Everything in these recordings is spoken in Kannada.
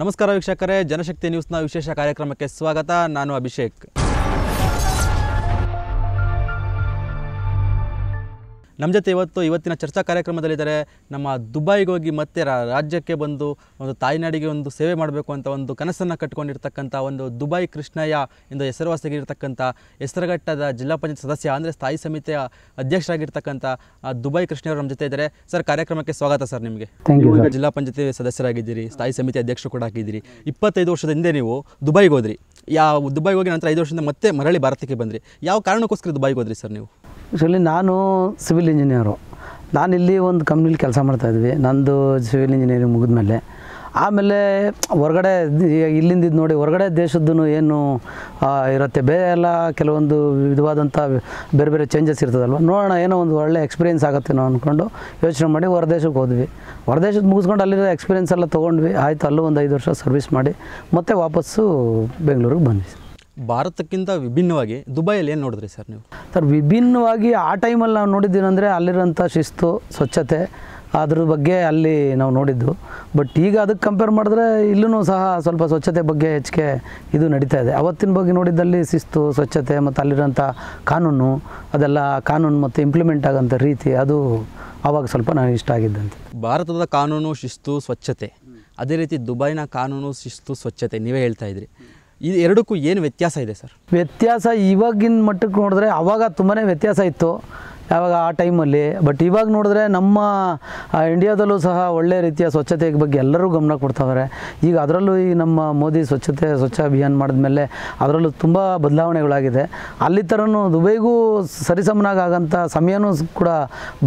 ನಮಸ್ಕಾರ ವೀಕ್ಷಕರೇ ಜನಶಕ್ತಿ ನ್ಯೂಸ್ನ ವಿಶೇಷ ಕಾರ್ಯಕ್ರಮಕ್ಕೆ ಸ್ವಾಗತ ನಾನು ಅಭಿಷೇಕ್ ನಮ್ಮ ಜೊತೆ ಇವತ್ತು ಇವತ್ತಿನ ಚರ್ಚಾ ಕಾರ್ಯಕ್ರಮದಲ್ಲಿದ್ದಾರೆ ನಮ್ಮ ದುಬೈಗೆ ಹೋಗಿ ಮತ್ತೆ ರಾಜ್ಯಕ್ಕೆ ಬಂದು ಒಂದು ತಾಯ್ನಾಡಿಗೆ ಒಂದು ಸೇವೆ ಮಾಡಬೇಕು ಅಂತ ಒಂದು ಕನಸನ್ನು ಕಟ್ಕೊಂಡಿರ್ತಕ್ಕಂಥ ಒಂದು ದುಬೈ ಕೃಷ್ಣಯ್ಯ ಎಂದು ಹೆಸರುವಾಸಿಯಾಗಿರ್ತಕ್ಕಂಥ ಹೆಸರುಘಟ್ಟದ ಜಿಲ್ಲಾ ಪಂಚಾಯತ್ ಸದಸ್ಯ ಅಂದರೆ ಸ್ಥಾಯಿ ಸಮಿತಿಯ ಅಧ್ಯಕ್ಷರಾಗಿರ್ತಕ್ಕಂಥ ದುಬೈ ಕೃಷ್ಣಯ್ಯವರು ನಮ್ಮ ಜೊತೆ ಇದ್ದಾರೆ ಸರ್ ಕಾರ್ಯಕ್ರಮಕ್ಕೆ ಸ್ವಾಗತ ಸರ್ ನಿಮಗೆ ಜಿಲ್ಲಾ ಪಂಚಾಯತಿ ಸದಸ್ಯರಾಗಿದ್ದೀರಿ ಸ್ಥಾಯಿ ಸಮಿತಿ ಅಧ್ಯಕ್ಷರು ಕೂಡ ಆಗಿದ್ದೀರಿ ಇಪ್ಪತ್ತೈದು ವರ್ಷದ ಹಿಂದೆ ನೀವು ದುಬೈಗೆ ಹೋದ್ರಿ ಯಾವ ದುಬೈಗೆ ಹೋಗಿ ನಂತರ ಐದು ವರ್ಷದಿಂದ ಮತ್ತೆ ಮರಳಿ ಭಾರತಕ್ಕೆ ಬಂದ್ರಿ ಯಾವ ಕಾರಣಕ್ಕೋಸ್ಕರ ದುಬೈಗೆ ಹೋದ್ರಿ ಸರ್ ನೀವು ಆ್ಯಕ್ಚುಲಿ ನಾನು ಸಿವಿಲ್ ಇಂಜಿನಿಯರು ನಾನಿಲ್ಲಿ ಒಂದು ಕಂಪ್ನಿಲಿ ಕೆಲಸ ಮಾಡ್ತಾಯಿದ್ವಿ ನಂದು ಸಿವಿಲ್ ಇಂಜಿನಿಯರಿಂಗ್ ಮುಗಿದ್ಮೇಲೆ ಆಮೇಲೆ ಹೊರಗಡೆ ಇಲ್ಲಿಂದ ಇದು ನೋಡಿ ಹೊರಗಡೆ ದೇಶದ್ದು ಏನು ಇರುತ್ತೆ ಬೇರೆ ಎಲ್ಲ ಕೆಲವೊಂದು ವಿಧವಾದಂಥ ಬೇರೆ ಬೇರೆ ಚೇಂಜಸ್ ಇರ್ತದಲ್ವ ನೋಡೋಣ ಏನೋ ಒಂದು ಒಳ್ಳೆ ಎಕ್ಸ್ಪೀರಿಯೆನ್ಸ್ ಆಗುತ್ತೇನೋ ಅಂದ್ಕೊಂಡು ಯೋಚನೆ ಮಾಡಿ ಹೊರದೇಶಕ್ಕೆ ಹೋದ್ವಿ ಹೊರದೇಶದ ಮುಗಿಸ್ಕೊಂಡು ಅಲ್ಲಿರೋ ಎಕ್ಸ್ಪೀರಿಯೆನ್ಸ್ ಎಲ್ಲ ತೊಗೊಂಡ್ವಿ ಆಯಿತು ಅಲ್ಲೂ ಒಂದು ಐದು ವರ್ಷ ಸರ್ವಿಸ್ ಮಾಡಿ ಮತ್ತೆ ವಾಪಸ್ಸು ಬೆಂಗಳೂರಿಗೆ ಬಂದ್ವಿ ಭಾರತಕ್ಕಿಂತ ವಿಭಿನ್ನವಾಗಿ ದುಬೈಯಲ್ಲಿ ಏನು ನೋಡಿದ್ರಿ ಸರ್ ನೀವು ಸರ್ ವಿಭಿನ್ನವಾಗಿ ಆ ಟೈಮಲ್ಲಿ ನಾವು ನೋಡಿದ್ದೀನಂದರೆ ಅಲ್ಲಿರೋಂಥ ಶಿಸ್ತು ಸ್ವಚ್ಛತೆ ಅದ್ರ ಬಗ್ಗೆ ಅಲ್ಲಿ ನಾವು ನೋಡಿದ್ದು ಬಟ್ ಈಗ ಅದಕ್ಕೆ ಕಂಪೇರ್ ಮಾಡಿದ್ರೆ ಇಲ್ಲೂ ಸಹ ಸ್ವಲ್ಪ ಸ್ವಚ್ಛತೆ ಬಗ್ಗೆ ಹೆಚ್ಚಿಗೆ ಇದು ನಡೀತಾ ಇದೆ ಅವತ್ತಿನ ಬಗ್ಗೆ ನೋಡಿದ್ದಲ್ಲಿ ಶಿಸ್ತು ಸ್ವಚ್ಛತೆ ಮತ್ತು ಅಲ್ಲಿರೋಂಥ ಕಾನೂನು ಅದೆಲ್ಲ ಕಾನೂನು ಮತ್ತು ಇಂಪ್ಲಿಮೆಂಟ್ ಆಗೋಂಥ ರೀತಿ ಅದು ಆವಾಗ ಸ್ವಲ್ಪ ನನಗೆ ಇಷ್ಟ ಆಗಿದ್ದಂತೆ ಭಾರತದ ಕಾನೂನು ಶಿಸ್ತು ಸ್ವಚ್ಛತೆ ಅದೇ ರೀತಿ ದುಬೈನ ಕಾನೂನು ಶಿಸ್ತು ಸ್ವಚ್ಛತೆ ನೀವೇ ಹೇಳ್ತಾ ಇದ್ರಿ ಇದು ಎರಡಕ್ಕೂ ಏನು ವ್ಯತ್ಯಾಸ ಇದೆ ಸರ್ ವ್ಯತ್ಯಾಸ ಇವಾಗಿನ ಮಟ್ಟಕ್ಕೆ ನೋಡಿದ್ರೆ ಅವಾಗ ತುಂಬಾ ವ್ಯತ್ಯಾಸ ಇತ್ತು ಯಾವಾಗ ಆ ಟೈಮಲ್ಲಿ ಬಟ್ ಇವಾಗ ನೋಡಿದ್ರೆ ನಮ್ಮ ಇಂಡಿಯಾದಲ್ಲೂ ಸಹ ಒಳ್ಳೆ ರೀತಿಯ ಸ್ವಚ್ಛತೆ ಬಗ್ಗೆ ಎಲ್ಲರೂ ಗಮನ ಕೊಡ್ತಾವ್ರೆ ಈಗ ಅದರಲ್ಲೂ ಈ ನಮ್ಮ ಮೋದಿ ಸ್ವಚ್ಛತೆ ಸ್ವಚ್ಛ ಅಭಿಯಾನ ಮಾಡಿದ್ಮೇಲೆ ಅದರಲ್ಲೂ ತುಂಬ ಬದಲಾವಣೆಗಳಾಗಿದೆ ಅಲ್ಲಿ ಥರನೂ ದುಬೈಗೂ ಸರಿಸಮನಾಗಂಥ ಸಮಯನೂ ಕೂಡ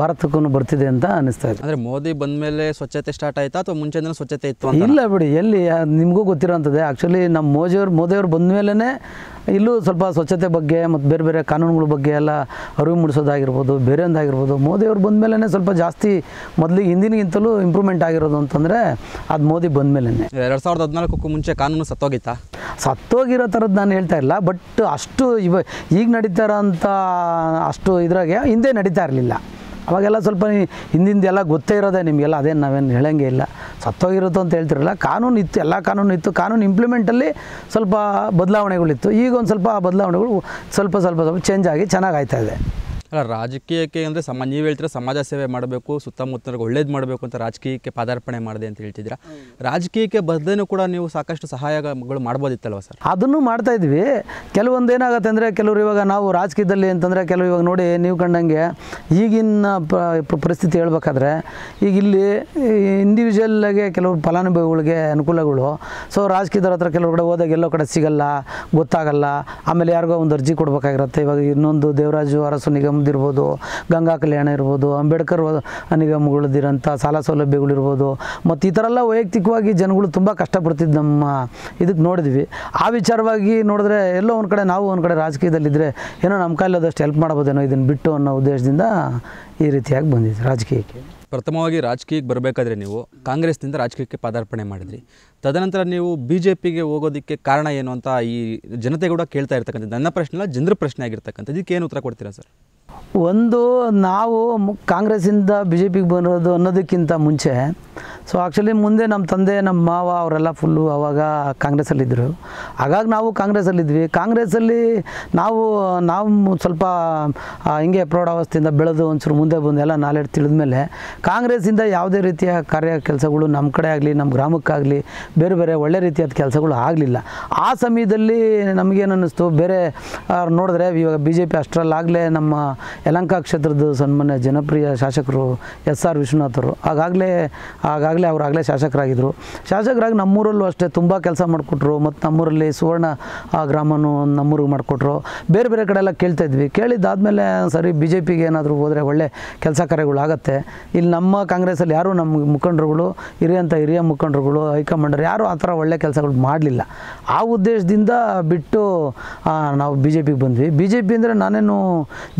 ಭಾರತಕ್ಕೂ ಬರ್ತಿದೆ ಅಂತ ಅನಿಸ್ತಾ ಇದೆ ಅಂದರೆ ಮೋದಿ ಬಂದ ಮೇಲೆ ಸ್ವಚ್ಛತೆ ಸ್ಟಾರ್ಟ್ ಆಯಿತಾ ಅಥವಾ ಮುಂಚೆನೇ ಸ್ವಚ್ಛತೆ ಇತ್ತು ಇಲ್ಲ ಬಿಡಿ ಎಲ್ಲಿ ನಿಮಗೂ ಗೊತ್ತಿರೋಂಥದ್ದೇ ಆ್ಯಕ್ಚುಲಿ ನಮ್ಮ ಮೋದಿಯವ್ರು ಮೋದಿಯವ್ರು ಬಂದ ಇಲ್ಲೂ ಸ್ವಲ್ಪ ಸ್ವಚ್ಛತೆ ಬಗ್ಗೆ ಮತ್ತು ಬೇರೆ ಬೇರೆ ಕಾನೂನುಗಳ ಬಗ್ಗೆ ಎಲ್ಲ ಅರಿವು ಮೂಡಿಸೋದಾಗಿರ್ಬೋದು ಬೇರೆ ಒಂದಾಗಿರ್ಬೋದು ಅವರು ಬಂದ ಮೇಲೇ ಸ್ವಲ್ಪ ಜಾಸ್ತಿ ಮೊದಲಿಗೆ ಹಿಂದಿನಗಿಂತಲೂ ಇಂಪ್ರೂವ್ಮೆಂಟ್ ಆಗಿರೋದು ಅಂತಂದರೆ ಅದು ಮೋದಿ ಬಂದ ಮೇಲೇ ಎರಡು ಸಾವಿರದ ಹದಿನಾಲ್ಕಕ್ಕೂ ಮುಂಚೆ ಕಾನೂನು ಸತ್ತೋಗಿತ್ತಾ ಸತ್ತೋಗಿರೋ ಥರದ್ದು ನಾನು ಹೇಳ್ತಾ ಇಲ್ಲ ಬಟ್ ಅಷ್ಟು ಇವ ಈಗ ನಡೀತಾ ಇರೋಂಥ ಅಷ್ಟು ಇದ್ರಾಗೆ ಹಿಂದೆ ನಡೀತಾ ಇರಲಿಲ್ಲ ಅವಾಗೆಲ್ಲ ಸ್ವಲ್ಪ ಹಿಂದಿಂದೆಲ್ಲ ಗೊತ್ತೇ ಇರೋದೆ ನಿಮಗೆಲ್ಲ ಅದೇನು ನಾವೇನು ಹೇಳೋಂಗೆ ಇಲ್ಲ ಸತ್ತೋಗಿರುತ್ತೋ ಅಂತ ಹೇಳ್ತಿರಲ್ಲ ಕಾನೂನು ಇತ್ತು ಎಲ್ಲ ಕಾನೂನು ಇತ್ತು ಕಾನೂನು ಇಂಪ್ಲಿಮೆಂಟಲ್ಲಿ ಸ್ವಲ್ಪ ಬದಲಾವಣೆಗಳಿತ್ತು ಈಗ ಒಂದು ಸ್ವಲ್ಪ ಆ ಬದಲಾವಣೆಗಳು ಸ್ವಲ್ಪ ಸ್ವಲ್ಪ ಸ್ವಲ್ಪ ಚೇಂಜ್ ಆಗಿ ಚೆನ್ನಾಗಾಯ್ತಾ ಇದೆ ಅಲ್ಲ ರಾಜಕೀಯಕ್ಕೆ ಅಂದರೆ ಸಮ ನೀವು ಹೇಳ್ತೀರ ಸಮಾಜ ಸೇವೆ ಮಾಡಬೇಕು ಸುತ್ತಮುತ್ತಲಿಗೆ ಒಳ್ಳೇದು ಮಾಡಬೇಕು ಅಂತ ರಾಜಕೀಯಕ್ಕೆ ಪಾದಾರ್ಪಣೆ ಮಾಡಿದೆ ಅಂತ ಹೇಳ್ತಿದ್ರ ರಾಜಕೀಯಕ್ಕೆ ಬದಲೇನೂ ಕೂಡ ನೀವು ಸಾಕಷ್ಟು ಸಹಾಯಗಳು ಮಾಡ್ಬೋದಿತ್ತಲ್ವ ಸರ್ ಅದನ್ನು ಮಾಡ್ತಾ ಇದ್ವಿ ಕೆಲವೊಂದು ಏನಾಗುತ್ತೆ ಅಂದರೆ ಕೆಲವರು ಇವಾಗ ನಾವು ರಾಜಕೀಯದಲ್ಲಿ ಅಂತಂದರೆ ಕೆಲವು ಇವಾಗ ನೋಡಿ ನೀವು ಕಂಡಂಗೆ ಈಗಿನ ಪರಿಸ್ಥಿತಿ ಹೇಳ್ಬೇಕಾದ್ರೆ ಈಗ ಇಲ್ಲಿ ಇಂಡಿವಿಜುವಲ್ಲಾಗೆ ಕೆಲವರು ಫಲಾನುಭವಿಗಳಿಗೆ ಅನುಕೂಲಗಳು ಸೊ ರಾಜಕೀಯದವ್ರ ಹತ್ರ ಕೆಲವು ಕಡೆ ಹೋದಾಗ ಎಲ್ಲೋ ಕಡೆ ಸಿಗಲ್ಲ ಗೊತ್ತಾಗಲ್ಲ ಆಮೇಲೆ ಯಾರಿಗೋ ಒಂದು ಅರ್ಜಿ ಕೊಡಬೇಕಾಗಿರುತ್ತೆ ಇವಾಗ ಇನ್ನೊಂದು ದೇವರಾಜು ಅರಸು ನಿಗಮ ಇರ್ಬೋದು ಗಂಗಾ ಕಲ್ಯಾಣ ಇರ್ಬೋದು ಅಂಬೇಡ್ಕರ್ ನಿಗಮಗಳದಿರೋಂಥ ಸಾಲ ಸೌಲಭ್ಯಗಳಿರ್ಬೋದು ಮತ್ತು ಈ ಥರ ಎಲ್ಲ ವೈಯಕ್ತಿಕವಾಗಿ ಜನಗಳು ತುಂಬ ಕಷ್ಟಪಡ್ತಿದ್ದು ನಮ್ಮ ಇದಕ್ಕೆ ನೋಡಿದ್ವಿ ಆ ವಿಚಾರವಾಗಿ ನೋಡಿದ್ರೆ ಎಲ್ಲೋ ಒಂದು ಕಡೆ ನಾವು ಒಂದು ಕಡೆ ರಾಜಕೀಯದಲ್ಲಿದ್ದರೆ ಏನೋ ನಮ್ಮ ಕೈಲಾದಷ್ಟು ಹೆಲ್ಪ್ ಮಾಡ್ಬೋದೇನೋ ಇದನ್ನು ಬಿಟ್ಟು ಅನ್ನೋ ಉದ್ದೇಶದಿಂದ ಈ ರೀತಿಯಾಗಿ ಬಂದಿದೆ ರಾಜಕೀಯಕ್ಕೆ ಪ್ರಥಮವಾಗಿ ರಾಜಕೀಯಕ್ಕೆ ಬರಬೇಕಾದ್ರೆ ನೀವು ಕಾಂಗ್ರೆಸ್ನಿಂದ ರಾಜಕೀಯಕ್ಕೆ ಪಾದಾರ್ಪಣೆ ಮಾಡಿದ್ರಿ ತದನಂತರ ನೀವು ಬಿ ಜೆ ಪಿಗೆ ಹೋಗೋದಕ್ಕೆ ಕಾರಣ ಏನು ಅಂತ ಈ ಜನತೆ ಕೂಡ ಕೇಳ್ತಾ ಇರ್ತಕ್ಕಂಥದ್ದು ನನ್ನ ಪ್ರಶ್ನೆ ಅಲ್ಲ ಜನರ ಪ್ರಶ್ನೆ ಇದಕ್ಕೆ ಏನು ಉತ್ತರ ಕೊಡ್ತೀರಾ ಸರ್ ಒಂದು ನಾವು ಕಾಂಗ್ರೆಸ್ಸಿಂದ ಬಿ ಜೆ ಪಿಗೆ ಬರೋದು ಅನ್ನೋದಕ್ಕಿಂತ ಮುಂಚೆ ಸೊ ಆ್ಯಕ್ಚುಲಿ ಮುಂದೆ ನಮ್ಮ ತಂದೆ ನಮ್ಮ ಮಾವ ಅವರೆಲ್ಲ ಫುಲ್ಲು ಆವಾಗ ಕಾಂಗ್ರೆಸ್ಸಲ್ಲಿದ್ದರು ಹಾಗಾಗಿ ನಾವು ಕಾಂಗ್ರೆಸ್ಸಲ್ಲಿದ್ವಿ ಕಾಂಗ್ರೆಸ್ಸಲ್ಲಿ ನಾವು ನಾವು ಸ್ವಲ್ಪ ಹಿಂಗೆ ಪ್ರೌಢಾವಸ್ಥೆಯಿಂದ ಬೆಳೆದು ಒಂಚೂರು ಮುಂದೆ ಬಂದು ಎಲ್ಲ ನಾಲೆಡ್ ತಿಳಿದ ಮೇಲೆ ಕಾಂಗ್ರೆಸ್ಸಿಂದ ಯಾವುದೇ ರೀತಿಯ ಕಾರ್ಯ ಕೆಲಸಗಳು ನಮ್ಮ ಕಡೆ ಆಗಲಿ ನಮ್ಮ ಗ್ರಾಮಕ್ಕಾಗಲಿ ಬೇರೆ ಬೇರೆ ಒಳ್ಳೆ ರೀತಿಯಾದ ಕೆಲಸಗಳು ಆಗಲಿಲ್ಲ ಆ ಸಮಯದಲ್ಲಿ ನಮಗೇನು ಅನ್ನಿಸ್ತು ಬೇರೆ ನೋಡಿದ್ರೆ ಇವಾಗ ಬಿ ಜೆ ಪಿ ಅಷ್ಟರಲ್ಲಾಗಲೇ ನಮ್ಮ ಯಲಂಕ ಕ್ಷೇತ್ರದ ಸನ್ಮಾನ್ಯ ಜನಪ್ರಿಯ ಶಾಸಕರು ಎಸ್ ಆರ್ ವಿಶ್ವನಾಥರು ಆಗಾಗಲೇ ಆಗಾಗಲೇ ಆಗಲೇ ಶಾಸಕರಾಗಿದ್ದರು ಶಾಸಕರಾಗಿ ನಮ್ಮೂರಲ್ಲೂ ಅಷ್ಟೇ ತುಂಬ ಕೆಲಸ ಮಾಡಿಕೊಟ್ರು ಮತ್ತು ನಮ್ಮೂರಲ್ಲಿ ಸುವರ್ಣ ಗ್ರಾಮನೂ ನಮ್ಮೂರಿಗೆ ಮಾಡಿಕೊಟ್ರು ಬೇರೆ ಬೇರೆ ಕಡೆ ಎಲ್ಲ ಕೇಳ್ತಾ ಇದ್ವಿ ಕೇಳಿದ್ದಾದಮೇಲೆ ಸರಿ ಬಿ ಜೆ ಪಿಗೆ ಏನಾದರೂ ಹೋದರೆ ಒಳ್ಳೆ ಕೆಲಸ ಕಾರ್ಯಗಳಾಗತ್ತೆ ಇಲ್ಲಿ ನಮ್ಮ ಕಾಂಗ್ರೆಸ್ಸಲ್ಲಿ ಯಾರೂ ನಮ್ಮ ಮುಖಂಡರುಗಳು ಹಿರಿಯಂಥ ಹಿರಿಯ ಮುಖಂಡರುಗಳು ಹೈಕಮಾಂಡರ್ ಯಾರೂ ಆ ಥರ ಒಳ್ಳೆ ಕೆಲಸಗಳು ಮಾಡಲಿಲ್ಲ ಆ ಉದ್ದೇಶದಿಂದ ಬಿಟ್ಟು ನಾವು ಬಿ ಜೆ ಪಿಗೆ ಬಂದ್ವಿ ಬಿ ಜೆ ಪಿ ಅಂದರೆ ನಾನೇನು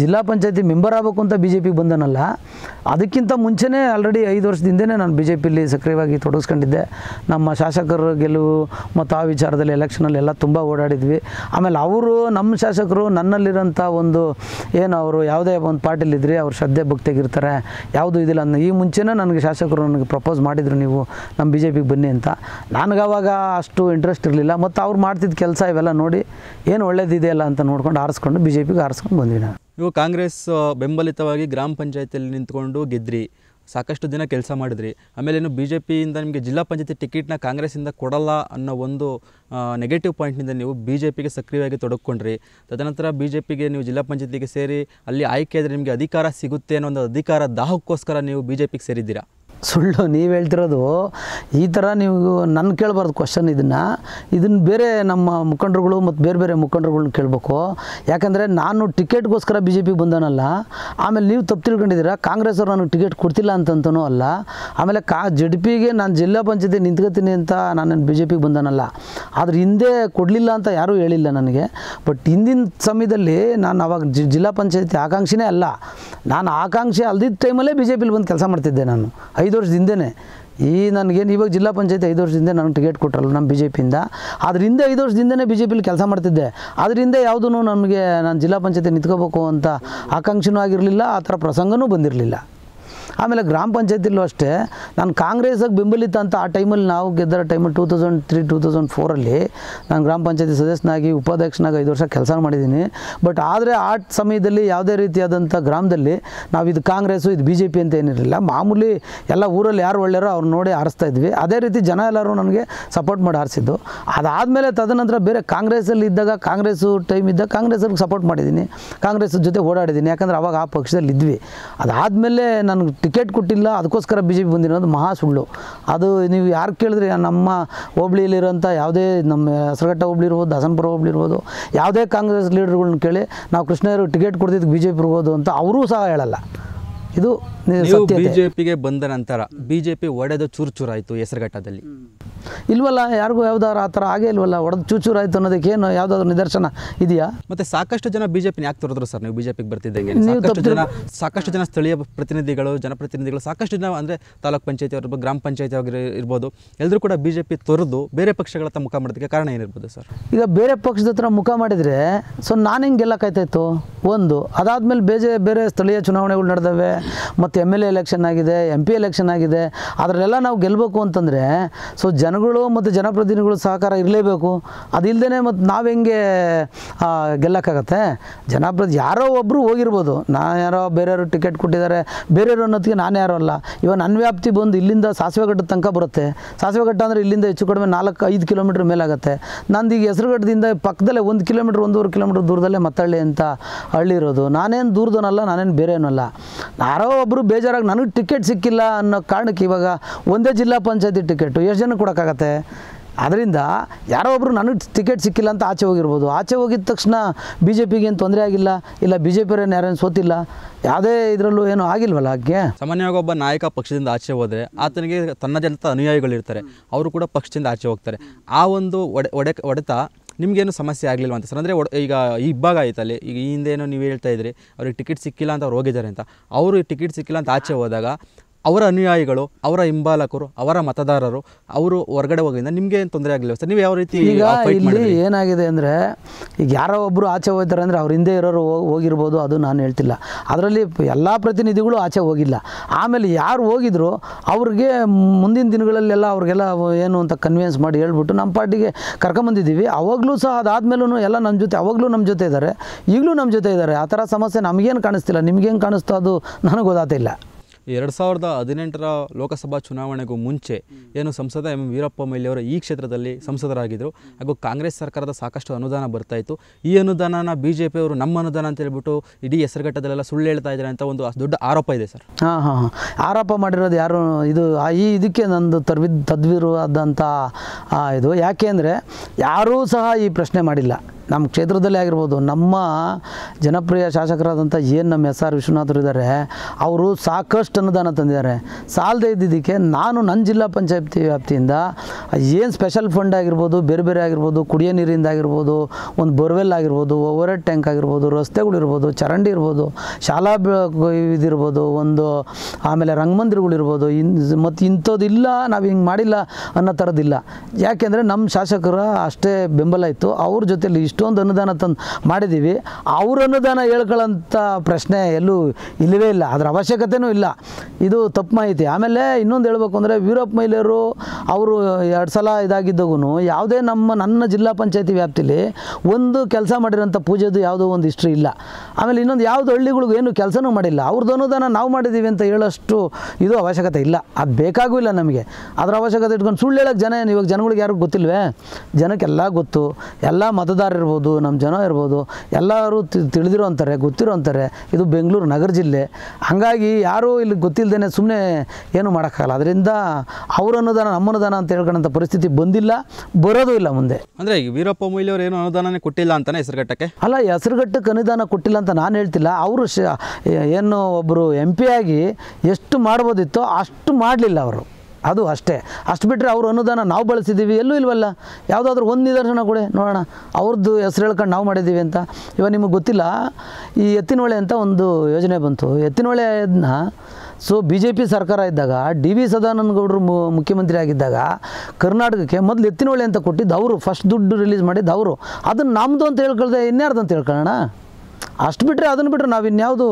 ಜಿಲ್ಲಾ ಜಿಲ್ಲಾ ಪಂಚಾಯತಿ ಮೆಂಬರ್ ಆಗಬೇಕು ಅಂತ ಬಿ ಜೆ ಪಿಗೆ ಬಂದನಲ್ಲ ಅದಕ್ಕಿಂತ ಮುಂಚೆನೇ ಆಲ್ರೆಡಿ ಐದು ವರ್ಷದಿಂದನೇ ನಾನು ಬಿ ಜೆ ಪಿಲಿ ಸಕ್ರಿಯವಾಗಿ ತೊಡಗಿಸ್ಕೊಂಡಿದ್ದೆ ನಮ್ಮ ಶಾಸಕರ ಗೆಲುವು ಮತ್ತು ಆ ವಿಚಾರದಲ್ಲಿ ಎಲೆಕ್ಷನಲ್ಲಿ ಎಲ್ಲ ತುಂಬ ಓಡಾಡಿದ್ವಿ ಆಮೇಲೆ ಅವರು ನಮ್ಮ ಶಾಸಕರು ನನ್ನಲ್ಲಿರೋಂಥ ಒಂದು ಏನು ಅವರು ಯಾವುದೇ ಒಂದು ಪಾರ್ಟಿಲಿದ್ರಿ ಅವ್ರು ಶ್ರದ್ಧೆ ಭಕ್ತಿಯಾಗಿರ್ತಾರೆ ಯಾವುದು ಇದಿಲ್ಲ ಈ ಮುಂಚೆನೇ ನನಗೆ ಶಾಸಕರು ನನಗೆ ಪ್ರಪೋಸ್ ಮಾಡಿದರು ನೀವು ನಮ್ಮ ಬಿ ಜೆ ಪಿಗೆ ಬನ್ನಿ ಅಂತ ಅವಾಗ ಅಷ್ಟು ಇಂಟ್ರೆಸ್ಟ್ ಇರಲಿಲ್ಲ ಮತ್ತು ಅವ್ರು ಮಾಡ್ತಿದ್ದ ಕೆಲಸ ಇವೆಲ್ಲ ನೋಡಿ ಏನು ಒಳ್ಳೇದಿದೆಯಲ್ಲ ಅಂತ ನೋಡ್ಕೊಂಡು ಆರಿಸ್ಕೊಂಡು ಬಿ ಜೆ ಪಿಗೆ ಆರಿಸ್ಕೊಂಡು ಬಂದ್ವಿ ನಾನು ನೀವು ಕಾಂಗ್ರೆಸ್ ಬೆಂಬಲಿತವಾಗಿ ಗ್ರಾಮ ಪಂಚಾಯತಿಯಲ್ಲಿ ನಿಂತ್ಕೊಂಡು ಗೆದ್ರಿ ಸಾಕಷ್ಟು ದಿನ ಕೆಲಸ ಮಾಡಿದ್ರಿ ಆಮೇಲೆ ಏನು ಬಿ ಜೆ ಪಿಯಿಂದ ನಿಮಗೆ ಜಿಲ್ಲಾ ಪಂಚಾಯತಿ ಟಿಕೆಟ್ನ ಕಾಂಗ್ರೆಸ್ಸಿಂದ ಕೊಡಲ್ಲ ಅನ್ನೋ ಒಂದು ನೆಗೆಟಿವ್ ಪಾಯಿಂಟ್ನಿಂದ ನೀವು ಬಿ ಜೆ ಪಿಗೆ ಸಕ್ರಿಯವಾಗಿ ತೊಡಕೊಂಡ್ರಿ ತದನಂತರ ಬಿ ಜೆ ಪಿಗೆ ನೀವು ಜಿಲ್ಲಾ ಪಂಚಾಯತಿಗೆ ಸೇರಿ ಅಲ್ಲಿ ಆಯ್ಕೆ ಆದರೆ ನಿಮಗೆ ಅಧಿಕಾರ ಸಿಗುತ್ತೆ ಅನ್ನೋ ಒಂದು ಅಧಿಕಾರ ದಾಹಕ್ಕೋಸ್ಕರ ನೀವು ಬಿ ಜೆ ಪಿಗೆ ಸೇರಿದ್ದೀರಾ ಸುಳ್ಳು ನೀವು ಹೇಳ್ತಿರೋದು ಈ ಥರ ನೀವು ನನ್ನ ಕೇಳಬಾರ್ದು ಕ್ವಶನ್ ಇದನ್ನು ಇದನ್ನು ಬೇರೆ ನಮ್ಮ ಮುಖಂಡರುಗಳು ಮತ್ತು ಬೇರೆ ಬೇರೆ ಮುಖಂಡರುಗಳ್ನ ಕೇಳಬೇಕು ಯಾಕಂದರೆ ನಾನು ಟಿಕೆಟ್ಗೋಸ್ಕರ ಬಿ ಜೆ ಪಿಗೆ ಬಂದನಲ್ಲ ಆಮೇಲೆ ನೀವು ತಪ್ಪು ತಿಳ್ಕೊಂಡಿದ್ದೀರಾ ಕಾಂಗ್ರೆಸ್ ಅವ್ರು ನನಗೆ ಟಿಕೆಟ್ ಕೊಡ್ತಿಲ್ಲ ಅಂತಂತನೂ ಅಲ್ಲ ಆಮೇಲೆ ಕಾ ಜೆಡ್ ಪಿಗೆ ನಾನು ಜಿಲ್ಲಾ ಪಂಚಾಯತಿ ನಿಂತ್ಕೋತೀನಿ ಅಂತ ನಾನು ಬಿ ಜೆ ಪಿಗೆ ಬಂದನಲ್ಲ ಆದರೆ ಹಿಂದೆ ಕೊಡಲಿಲ್ಲ ಅಂತ ಯಾರೂ ಹೇಳಿಲ್ಲ ನನಗೆ ಬಟ್ ಹಿಂದಿನ ಸಮಯದಲ್ಲಿ ನಾನು ಅವಾಗ ಜಿಲ್ಲಾ ಪಂಚಾಯತಿ ಆಕಾಂಕ್ಷಿನೇ ಅಲ್ಲ ನಾನು ಆಕಾಂಕ್ಷೆ ಅಲ್ದಿದ್ದ ಟೈಮಲ್ಲೇ ಬಿ ಜೆ ಪಿಲಿ ಬಂದು ಕೆಲಸ ಮಾಡ್ತಿದ್ದೆ ನಾನು ಐದು ಐದು ವರ್ಷದ ಹಿಂದೆನೆ ಈ ನನಗೇನು ಇವಾಗ ಜಿಲ್ಲಾ ಪಂಚಾಯತ್ ಐದು ವರ್ಷದಿಂದ ನನಗೆ ಟಿಕೆಟ್ ಕೊಟ್ಟರಲ್ಲ ನಮ್ಮ ಬಿ ಜೆ ಪಿಯಿಂದ ಅದರಿಂದ ಐದು ವರ್ಷದಿಂದನೇ ಬಿ ಜೆ ಪಿಲಿ ಕೆಲಸ ಮಾಡ್ತಿದ್ದೆ ಅದರಿಂದ ಯಾವುದೂ ನನಗೆ ನಾನು ಜಿಲ್ಲಾ ಪಂಚಾಯತಿ ನಿಂತ್ಕೋಬೇಕು ಅಂತ ಆಕಾಂಕ್ಷೆನೂ ಆಗಿರಲಿಲ್ಲ ಆ ಥರ ಪ್ರಸಂಗನೂ ಬಂದಿರಲಿಲ್ಲ ಆಮೇಲೆ ಗ್ರಾಮ ಪಂಚಾಯತಿಲೂ ಅಷ್ಟೇ ನಾನು ಬೆಂಬಲಿತ ಅಂತ ಆ ಟೈಮಲ್ಲಿ ನಾವು ಗೆದ್ದರ ಟೈಮಲ್ಲಿ two thousand three two thousand ಫೋರಲ್ಲಿ ನಾನು ಗ್ರಾಮ ಪಂಚಾಯತಿ ಸದಸ್ಯನಾಗಿ ಉಪಾಧ್ಯಕ್ಷನಾಗಿ ಐದು ವರ್ಷ ಕೆಲಸ ಮಾಡಿದ್ದೀನಿ ಬಟ್ ಆದರೆ ಆ ಸಮಯದಲ್ಲಿ ಯಾವುದೇ ರೀತಿಯಾದಂಥ ಗ್ರಾಮದಲ್ಲಿ ನಾವು ಇದು ಕಾಂಗ್ರೆಸ್ಸು ಇದು ಬಿ ಜೆ ಪಿ ಅಂತ ಏನಿರಲಿಲ್ಲ ಮಾಮೂಲಿ ಎಲ್ಲ ಊರಲ್ಲಿ ಯಾರು ಒಳ್ಳೆಯರೋ ಅವ್ರು ನೋಡಿ ಆರಿಸ್ತಾ ಇದ್ವಿ ಅದೇ ರೀತಿ ಜನ ಎಲ್ಲರೂ ನನಗೆ ಸಪೋರ್ಟ್ ಮಾಡಿ ಆರಿಸಿದ್ದು ಅದಾದಮೇಲೆ ತದನಂತರ ಬೇರೆ ಕಾಂಗ್ರೆಸ್ಸಲ್ಲಿ ಇದ್ದಾಗ ಕಾಂಗ್ರೆಸ್ಸು ಟೈಮ್ ಇದ್ದಾಗ ಕಾಂಗ್ರೆಸ್ಸಲ್ಲಿ ಸಪೋರ್ಟ್ ಮಾಡಿದ್ದೀನಿ ಕಾಂಗ್ರೆಸ್ ಜೊತೆ ಓಡಾಡಿದ್ದೀನಿ ಯಾಕಂದರೆ ಅವಾಗ ಆ ಪಕ್ಷದಲ್ಲಿ ಇದ್ವಿ ಅದಾದಮೇಲೆ ನನಗೆ ಟಿಕೆಟ್ ಕೊಟ್ಟಿಲ್ಲ ಅದಕ್ಕೋಸ್ಕರ ಬಿ ಜೆ ಪಿ ಬಂದಿರೋದು ಮಹಾ ಸುಳ್ಳು ಅದು ನೀವು ಯಾರು ಕೇಳಿದ್ರೆ ನಮ್ಮ ಹೋಬಳಿಯಲ್ಲಿರೋಂಥ ಯಾವುದೇ ನಮ್ಮ ಹೆಸರುಘಟ್ಟ ಹೋಬಳಿ ಇರ್ಬೋದು ಹಾಸನಪುರ ಹೋಬಳಿ ಇರ್ಬೋದು ಯಾವುದೇ ಕಾಂಗ್ರೆಸ್ ಲೀಡರ್ಗಳನ್ನ ಕೇಳಿ ನಾವು ಕೃಷ್ಣ ಟಿಕೆಟ್ ಕೊಡ್ತಿದ್ದು ಬಿ ಜೆ ಪಿ ಇರ್ಬೋದು ಅಂತ ಅವರೂ ಸಹ ಹೇಳಲ್ಲ ಇದು ನೀವು ಬಿಜೆಪಿಗೆ ಬಂದ ನಂತರ ಬಿಜೆಪಿ ಒಡೆದು ಚೂರು ಚೂರಾಯ್ತು ಹೆಸರುಘಟ್ಟದಲ್ಲಿ ಇಲ್ವಲ್ಲ ಯಾರಿಗೂ ಯಾವ್ದಾದ್ರು ಆ ಥರ ಆಗೇ ಇಲ್ವಲ್ಲ ಒಡೆದು ಅನ್ನೋದಕ್ಕೆ ಏನು ಯಾವ್ದಾದ್ರು ನಿದರ್ಶನ ಇದೆಯಾ ಮತ್ತೆ ಸಾಕಷ್ಟು ಜನ ಬಿಜೆಪಿ ಯಾಕೆ ತೊರೆದ್ರು ಸರ್ ನೀವು ಬಿಜೆಪಿಗೆ ಬರ್ತಿದ್ದಂಗೆ ಸಾಕಷ್ಟು ಜನ ಸಾಕಷ್ಟು ಜನ ಸ್ಥಳೀಯ ಪ್ರತಿನಿಧಿಗಳು ಜನಪ್ರತಿನಿಧಿಗಳು ಸಾಕಷ್ಟು ಜನ ಅಂದರೆ ತಾಲೂಕ್ ಪಂಚಾಯತಿ ಅವ್ರ ಗ್ರಾಮ ಪಂಚಾಯತಿ ಅವ್ರಿಗೆ ಇರ್ಬೋದು ಎಲ್ಲರೂ ಕೂಡ ಬಿಜೆಪಿ ತೊರೆದು ಬೇರೆ ಪಕ್ಷಗಳ ಹತ್ರ ಮುಖ ಮಾಡೋದಕ್ಕೆ ಕಾರಣ ಏನಿರ್ಬೋದು ಸರ್ ಈಗ ಬೇರೆ ಪಕ್ಷದ ಹತ್ರ ಮುಖ ಮಾಡಿದರೆ ಸೊ ನಾನು ಹಿಂಗೆಲ್ಲ ಕಾಯ್ತಾಯಿತ್ತು ಒಂದು ಅದಾದ್ಮೇಲೆ ಬೇಜೆ ಬೇರೆ ಸ್ಥಳೀಯ ಚುನಾವಣೆಗಳು ನಡೆದವೆ ಮತ್ತು ಎಮ್ ಎಲ್ ಎ ಎಲೆಕ್ಷನ್ ಆಗಿದೆ ಎಮ್ ಪಿ ಎಲೆಕ್ಷನ್ ಆಗಿದೆ ಅದರಲ್ಲೆಲ್ಲ ನಾವು ಗೆಲ್ಲಬೇಕು ಅಂತಂದರೆ ಸೊ ಜನಗಳು ಮತ್ತು ಜನಪ್ರತಿನಿಧಿಗಳು ಸಹಕಾರ ಇರಲೇಬೇಕು ಅದಿಲ್ಲದೇ ಮತ್ತು ನಾವು ಹೆಂಗೆ ಗೆಲ್ಲಕ್ಕಾಗತ್ತೆ ಜನಪ್ರತಿ ಯಾರೋ ಒಬ್ಬರು ಹೋಗಿರ್ಬೋದು ನಾನು ಯಾರೋ ಬೇರೆಯವರು ಟಿಕೆಟ್ ಕೊಟ್ಟಿದ್ದಾರೆ ಬೇರೆಯವರು ಅನ್ನೋದಕ್ಕೆ ನಾನು ಯಾರೋ ಅಲ್ಲ ಇವಾಗ ನನ್ನ ವ್ಯಾಪ್ತಿ ಬಂದು ಇಲ್ಲಿಂದ ಸಾಸಿವೆಗಡ್ಡ ತನಕ ಬರುತ್ತೆ ಸಾಸಿವೆಗಟ್ಟ ಅಂದರೆ ಇಲ್ಲಿಂದ ಹೆಚ್ಚು ಕಡಿಮೆ ನಾಲ್ಕು ಐದು ಕಿಲೋಮೀಟ್ರ್ ಮೇಲಾಗತ್ತೆ ನಂದು ಈಗ ಹೆಸರುಗಟ್ಟದಿಂದ ಪಕ್ಕದಲ್ಲೇ ಒಂದು ಕಿಲೋಮೀಟ್ರ್ ಒಂದೂವರೆ ಕಿಲೋಮೀಟ್ರ್ ದೂರದಲ್ಲೇ ಮತ್ತಳ್ಳಿ ಅಂತ ಹಳ್ಳಿ ಇರೋದು ನಾನೇನು ದೂರದನಲ್ಲ ನಾನೇನು ಬೇರೆ ಏನಲ್ಲ ಯಾರೋ ಒಬ್ಬರು ಅವರು ಬೇಜಾರಾಗಿ ನನಗೆ ಟಿಕೆಟ್ ಸಿಕ್ಕಿಲ್ಲ ಅನ್ನೋ ಕಾರಣಕ್ಕೆ ಇವಾಗ ಒಂದೇ ಜಿಲ್ಲಾ ಪಂಚಾಯತಿ ಟಿಕೆಟು ಎಷ್ಟು ಜನ ಕೊಡೋಕ್ಕಾಗತ್ತೆ ಅದರಿಂದ ಯಾರೋ ಒಬ್ಬರು ನನಗೆ ಟಿಕೆಟ್ ಸಿಕ್ಕಿಲ್ಲ ಅಂತ ಆಚೆ ಹೋಗಿರ್ಬೋದು ಆಚೆ ಹೋಗಿದ ತಕ್ಷಣ ಬಿ ಜೆ ಪಿಗೆ ಏನು ತೊಂದರೆ ಆಗಿಲ್ಲ ಇಲ್ಲ ಬಿ ಜೆ ಪಿಯವ್ರೇನು ಯಾರೇನು ಸೋತಿಲ್ಲ ಯಾವುದೇ ಇದರಲ್ಲೂ ಏನೂ ಆಗಿಲ್ವಲ್ಲ ಹಾಗೆ ಸಾಮಾನ್ಯವಾಗಿ ಒಬ್ಬ ನಾಯಕ ಪಕ್ಷದಿಂದ ಆಚೆ ಹೋದರೆ ಆತನಿಗೆ ತನ್ನ ಜನತ ಅನುಯಾಯಿಗಳಿರ್ತಾರೆ ಅವರು ಕೂಡ ಪಕ್ಷದಿಂದ ಆಚೆ ಹೋಗ್ತಾರೆ ಆ ಒಂದು ಒಡೆ ಒಡೆ ಒಡೆತ ನಿಮಗೇನು ಸಮಸ್ಯೆ ಆಗಲಿಲ್ಲ ಅಂತ ಸರ್ ಅಂದರೆ ಈಗ ಈ ಭಾಗ ಆಯ್ತಲ್ಲಿ ಈಗ ಈ ಹಿಂದೆ ನೀವು ಹೇಳ್ತಾ ಇದ್ರಿ ಅವ್ರಿಗೆ ಟಿಕೆಟ್ ಸಿಕ್ಕಿಲ್ಲ ಅಂತ ಅವ್ರು ಹೋಗಿದ್ದಾರೆ ಅಂತ ಅವರು ಟಿಕೆಟ್ ಸಿಕ್ಕಿಲ್ಲ ಅಂತ ಆಚೆ ಹೋದಾಗ ಅವರ ಅನುಯಾಯಿಗಳು ಅವರ ಹಿಂಬಾಲಕರು ಅವರ ಮತದಾರರು ಅವರು ಹೊರಗಡೆ ಹೋಗಿದ್ದ ನಿಮ್ಗೆ ಏನು ತೊಂದರೆ ಆಗಲಿಲ್ಲ ಸರ್ ನೀವು ಯಾವ ರೀತಿ ಈಗ ಇಲ್ಲಿ ಏನಾಗಿದೆ ಅಂದರೆ ಈಗ ಯಾರೋ ಒಬ್ಬರು ಆಚೆ ಹೋಗ್ತಾರೆ ಅಂದರೆ ಅವ್ರ ಹಿಂದೆ ಇರೋರು ಹೋಗಿರ್ಬೋದು ಅದು ನಾನು ಹೇಳ್ತಿಲ್ಲ ಅದರಲ್ಲಿ ಎಲ್ಲ ಪ್ರತಿನಿಧಿಗಳು ಆಚೆ ಹೋಗಿಲ್ಲ ಆಮೇಲೆ ಯಾರು ಹೋಗಿದ್ರು ಅವ್ರಿಗೆ ಮುಂದಿನ ದಿನಗಳಲ್ಲೆಲ್ಲ ಅವ್ರಿಗೆಲ್ಲ ಏನು ಅಂತ ಕನ್ವಿನ್ಸ್ ಮಾಡಿ ಹೇಳ್ಬಿಟ್ಟು ನಮ್ಮ ಪಾರ್ಟಿಗೆ ಕರ್ಕೊಂಬಂದಿದ್ದೀವಿ ಅವಾಗಲೂ ಸಹ ಅದಾದಮೇಲೂ ಎಲ್ಲ ನಮ್ಮ ಜೊತೆ ಅವಾಗಲೂ ನಮ್ಮ ಜೊತೆ ಇದ್ದಾರೆ ಈಗಲೂ ನಮ್ಮ ಜೊತೆ ಇದ್ದಾರೆ ಆ ಥರ ಸಮಸ್ಯೆ ನಮಗೇನು ಕಾಣಿಸ್ತಿಲ್ಲ ನಿಮಗೇನು ಕಾಣಿಸ್ತಾ ಅದು ನನಗೆ ಗೊತ್ತಾಗ್ತಿಲ್ಲ ಎರಡು ಸಾವಿರದ ಹದಿನೆಂಟರ ಲೋಕಸಭಾ ಚುನಾವಣೆಗೂ ಮುಂಚೆ ಏನು ಸಂಸದ ಎಂ ವೀರಪ್ಪ ಮೊಯ್ಲಿಯವರು ಈ ಕ್ಷೇತ್ರದಲ್ಲಿ ಸಂಸದರಾಗಿದ್ದರು ಹಾಗೂ ಕಾಂಗ್ರೆಸ್ ಸರ್ಕಾರದ ಸಾಕಷ್ಟು ಅನುದಾನ ಬರ್ತಾ ಇತ್ತು ಈ ಅನುದಾನನ ಬಿ ಜೆ ಪಿಯವರು ನಮ್ಮ ಅನುದಾನ ಅಂತ ಹೇಳ್ಬಿಟ್ಟು ಇಡೀ ಹೆಸರುಘಟ್ಟದಲ್ಲೆಲ್ಲ ಸುಳ್ಳು ಹೇಳ್ತಾ ಇದ್ದಾರೆ ಅಂತ ಒಂದು ದೊಡ್ಡ ಆರೋಪ ಇದೆ ಸರ್ ಹಾಂ ಹಾಂ ಹಾಂ ಆರೋಪ ಮಾಡಿರೋದು ಯಾರು ಇದು ಈ ಇದಕ್ಕೆ ನಂದು ತದ್ವಿರುವಾದಂಥ ಇದು ಯಾಕೆ ಅಂದರೆ ಯಾರೂ ಸಹ ಈ ಪ್ರಶ್ನೆ ಮಾಡಿಲ್ಲ ನಮ್ಮ ಕ್ಷೇತ್ರದಲ್ಲೇ ಆಗಿರ್ಬೋದು ನಮ್ಮ ಜನಪ್ರಿಯ ಶಾಸಕರಾದಂಥ ಏನು ನಮ್ಮ ಎಸ್ ಆರ್ ವಿಶ್ವನಾಥರು ಇದ್ದಾರೆ ಅವರು ಸಾಕಷ್ಟು ಅನುದಾನ ತಂದಿದ್ದಾರೆ ಸಾಲದ ಇದ್ದಿದ್ದಕ್ಕೆ ನಾನು ನನ್ನ ಜಿಲ್ಲಾ ಪಂಚಾಯತಿ ವ್ಯಾಪ್ತಿಯಿಂದ ಏನು ಸ್ಪೆಷಲ್ ಫಂಡ್ ಆಗಿರ್ಬೋದು ಬೇರೆ ಬೇರೆ ಆಗಿರ್ಬೋದು ಕುಡಿಯೋ ನೀರಿಂದ ಆಗಿರ್ಬೋದು ಒಂದು ಬೋರ್ವೆಲ್ ಆಗಿರ್ಬೋದು ಓವರ್ ಹೆಡ್ ಟ್ಯಾಂಕ್ ಆಗಿರ್ಬೋದು ರಸ್ತೆಗಳಿರ್ಬೋದು ಚರಂಡಿ ಇರ್ಬೋದು ಶಾಲಾ ಇದಿರ್ಬೋದು ಒಂದು ಆಮೇಲೆ ರಂಗಮಂದಿರ್ಗಳಿರ್ಬೋದು ಇನ್ ಮತ್ತು ಇಂಥದ್ದಿಲ್ಲ ನಾವು ಹಿಂಗೆ ಮಾಡಿಲ್ಲ ಅನ್ನೋ ಥರದ್ದಿಲ್ಲ ಯಾಕೆಂದರೆ ನಮ್ಮ ಶಾಸಕರ ಅಷ್ಟೇ ಬೆಂಬಲ ಇತ್ತು ಅವ್ರ ಜೊತೆಲಿ ಇಷ್ಟೊಂದು ಅನುದಾನ ತಂದು ಮಾಡಿದ್ದೀವಿ ಅವ್ರ ಅನುದಾನ ಹೇಳ್ಕೊಳ್ಳೋಂಥ ಪ್ರಶ್ನೆ ಎಲ್ಲೂ ಇಲ್ಲವೇ ಇಲ್ಲ ಅದರ ಅವಶ್ಯಕತೆಯೂ ಇಲ್ಲ ಇದು ತಪ್ಪು ಮಾಹಿತಿ ಆಮೇಲೆ ಇನ್ನೊಂದು ಹೇಳಬೇಕು ಅಂದರೆ ವೀರಪ್ಪ ಮೈಲಿಯರು ಅವರು ಎರಡು ಸಲ ಇದಾಗಿದ್ದಗೂ ಯಾವುದೇ ನಮ್ಮ ನನ್ನ ಜಿಲ್ಲಾ ಪಂಚಾಯತಿ ವ್ಯಾಪ್ತಿಲಿ ಒಂದು ಕೆಲಸ ಮಾಡಿರೋಂಥ ಪೂಜೆದು ಯಾವುದೋ ಒಂದು ಹಿಸ್ಟ್ರಿ ಇಲ್ಲ ಆಮೇಲೆ ಇನ್ನೊಂದು ಯಾವುದು ಹಳ್ಳಿಗಳಿಗೂ ಏನು ಕೆಲಸನೂ ಮಾಡಿಲ್ಲ ಅವ್ರದ್ದು ಅನುದಾನ ನಾವು ಮಾಡಿದ್ದೀವಿ ಅಂತ ಹೇಳೋಷ್ಟು ಇದು ಅವಶ್ಯಕತೆ ಇಲ್ಲ ಅದು ಬೇಕಾಗೂ ಇಲ್ಲ ನಮಗೆ ಅದರ ಅವಶ್ಯಕತೆ ಇಟ್ಕೊಂಡು ಸುಳ್ಳು ಹೇಳೋಕ್ಕೆ ಜನ ಏನು ಇವಾಗ ಜನಗಳಿಗೆ ಯಾರಿಗೂ ಗೊತ್ತಿಲ್ವೇ ಜನಕ್ಕೆಲ್ಲ ಗೊತ್ತು ಎಲ್ಲ ಮತದಾರರು ಇರ್ಬೋದು ನಮ್ಮ ಜನ ಇರ್ಬೋದು ಎಲ್ಲರೂ ತಿಳಿದಿರೋ ಅಂತಾರೆ ಗೊತ್ತಿರೋ ಅಂತಾರೆ ಇದು ಬೆಂಗಳೂರು ನಗರ ಜಿಲ್ಲೆ ಹಾಗಾಗಿ ಯಾರೂ ಇಲ್ಲಿ ಗೊತ್ತಿಲ್ಲದೇ ಸುಮ್ಮನೆ ಏನು ಮಾಡೋಕ್ಕಾಗಲ್ಲ ಅದರಿಂದ ಅವ್ರ ಅನುದಾನ ನಮ್ಮ ಅನುದಾನ ಅಂತ ಹೇಳ್ಕೊಂಡಂಥ ಪರಿಸ್ಥಿತಿ ಬಂದಿಲ್ಲ ಬರೋದು ಇಲ್ಲ ಮುಂದೆ ಅಂದರೆ ವೀರಪ್ಪ ಮೊಯ್ಲಿಯವರು ಏನು ಅನುದಾನನೇ ಕೊಟ್ಟಿಲ್ಲ ಅಂತಾನೆ ಹೆಸರುಘಟ್ಟಕ್ಕೆ ಅಲ್ಲ ಹೆಸರುಘಟ್ಟಕ್ಕೆ ಅನುದಾನ ಕೊಟ್ಟಿಲ್ಲ ಅಂತ ನಾನು ಹೇಳ್ತಿಲ್ಲ ಅವರು ಶ ಏನು ಒಬ್ಬರು ಎಂ ಪಿ ಆಗಿ ಎಷ್ಟು ಮಾಡ್ಬೋದಿತ್ತೋ ಅಷ್ಟು ಮಾಡಲಿಲ್ಲ ಅವರು ಅದು ಅಷ್ಟೇ ಅಷ್ಟು ಬಿಟ್ಟರೆ ಅವರು ಅನುದಾನ ನಾವು ಬಳಸಿದ್ದೀವಿ ಎಲ್ಲೂ ಇಲ್ವಲ್ಲ ಯಾವುದಾದ್ರೂ ಒಂದು ನಿದರ್ಶನ ಕೊಡಿ ನೋಡೋಣ ಅವ್ರದ್ದು ಹೆಸರು ಹೇಳ್ಕೊಂಡು ನಾವು ಮಾಡಿದ್ದೀವಿ ಅಂತ ಇವಾಗ ನಿಮಗೆ ಗೊತ್ತಿಲ್ಲ ಈ ಎತ್ತಿನೊಳೆ ಅಂತ ಒಂದು ಯೋಜನೆ ಬಂತು ಅದನ್ನ ಸೊ ಬಿ ಜೆ ಪಿ ಸರ್ಕಾರ ಇದ್ದಾಗ ಡಿ ವಿ ಸದಾನಂದ ಗೌಡರು ಮುಖ್ಯಮಂತ್ರಿ ಆಗಿದ್ದಾಗ ಕರ್ನಾಟಕಕ್ಕೆ ಮೊದಲು ಎತ್ತಿನೊಳೆ ಅಂತ ಕೊಟ್ಟಿದ್ದು ಅವರು ಫಸ್ಟ್ ದುಡ್ಡು ರಿಲೀಸ್ ಮಾಡಿದ್ದು ಅವರು ಅದನ್ನು ನಮ್ಮದು ಅಂತ ಹೇಳ್ಕೊಳ್ದೆ ಇನ್ಯಾರ್ದು ಅಂತ ಹೇಳ್ಕೊಳ್ಳೋಣ ಅಷ್ಟು ಬಿಟ್ಟರೆ ಅದನ್ನು ಬಿಟ್ಟರೆ ನಾವು ಇನ್ಯಾವುದು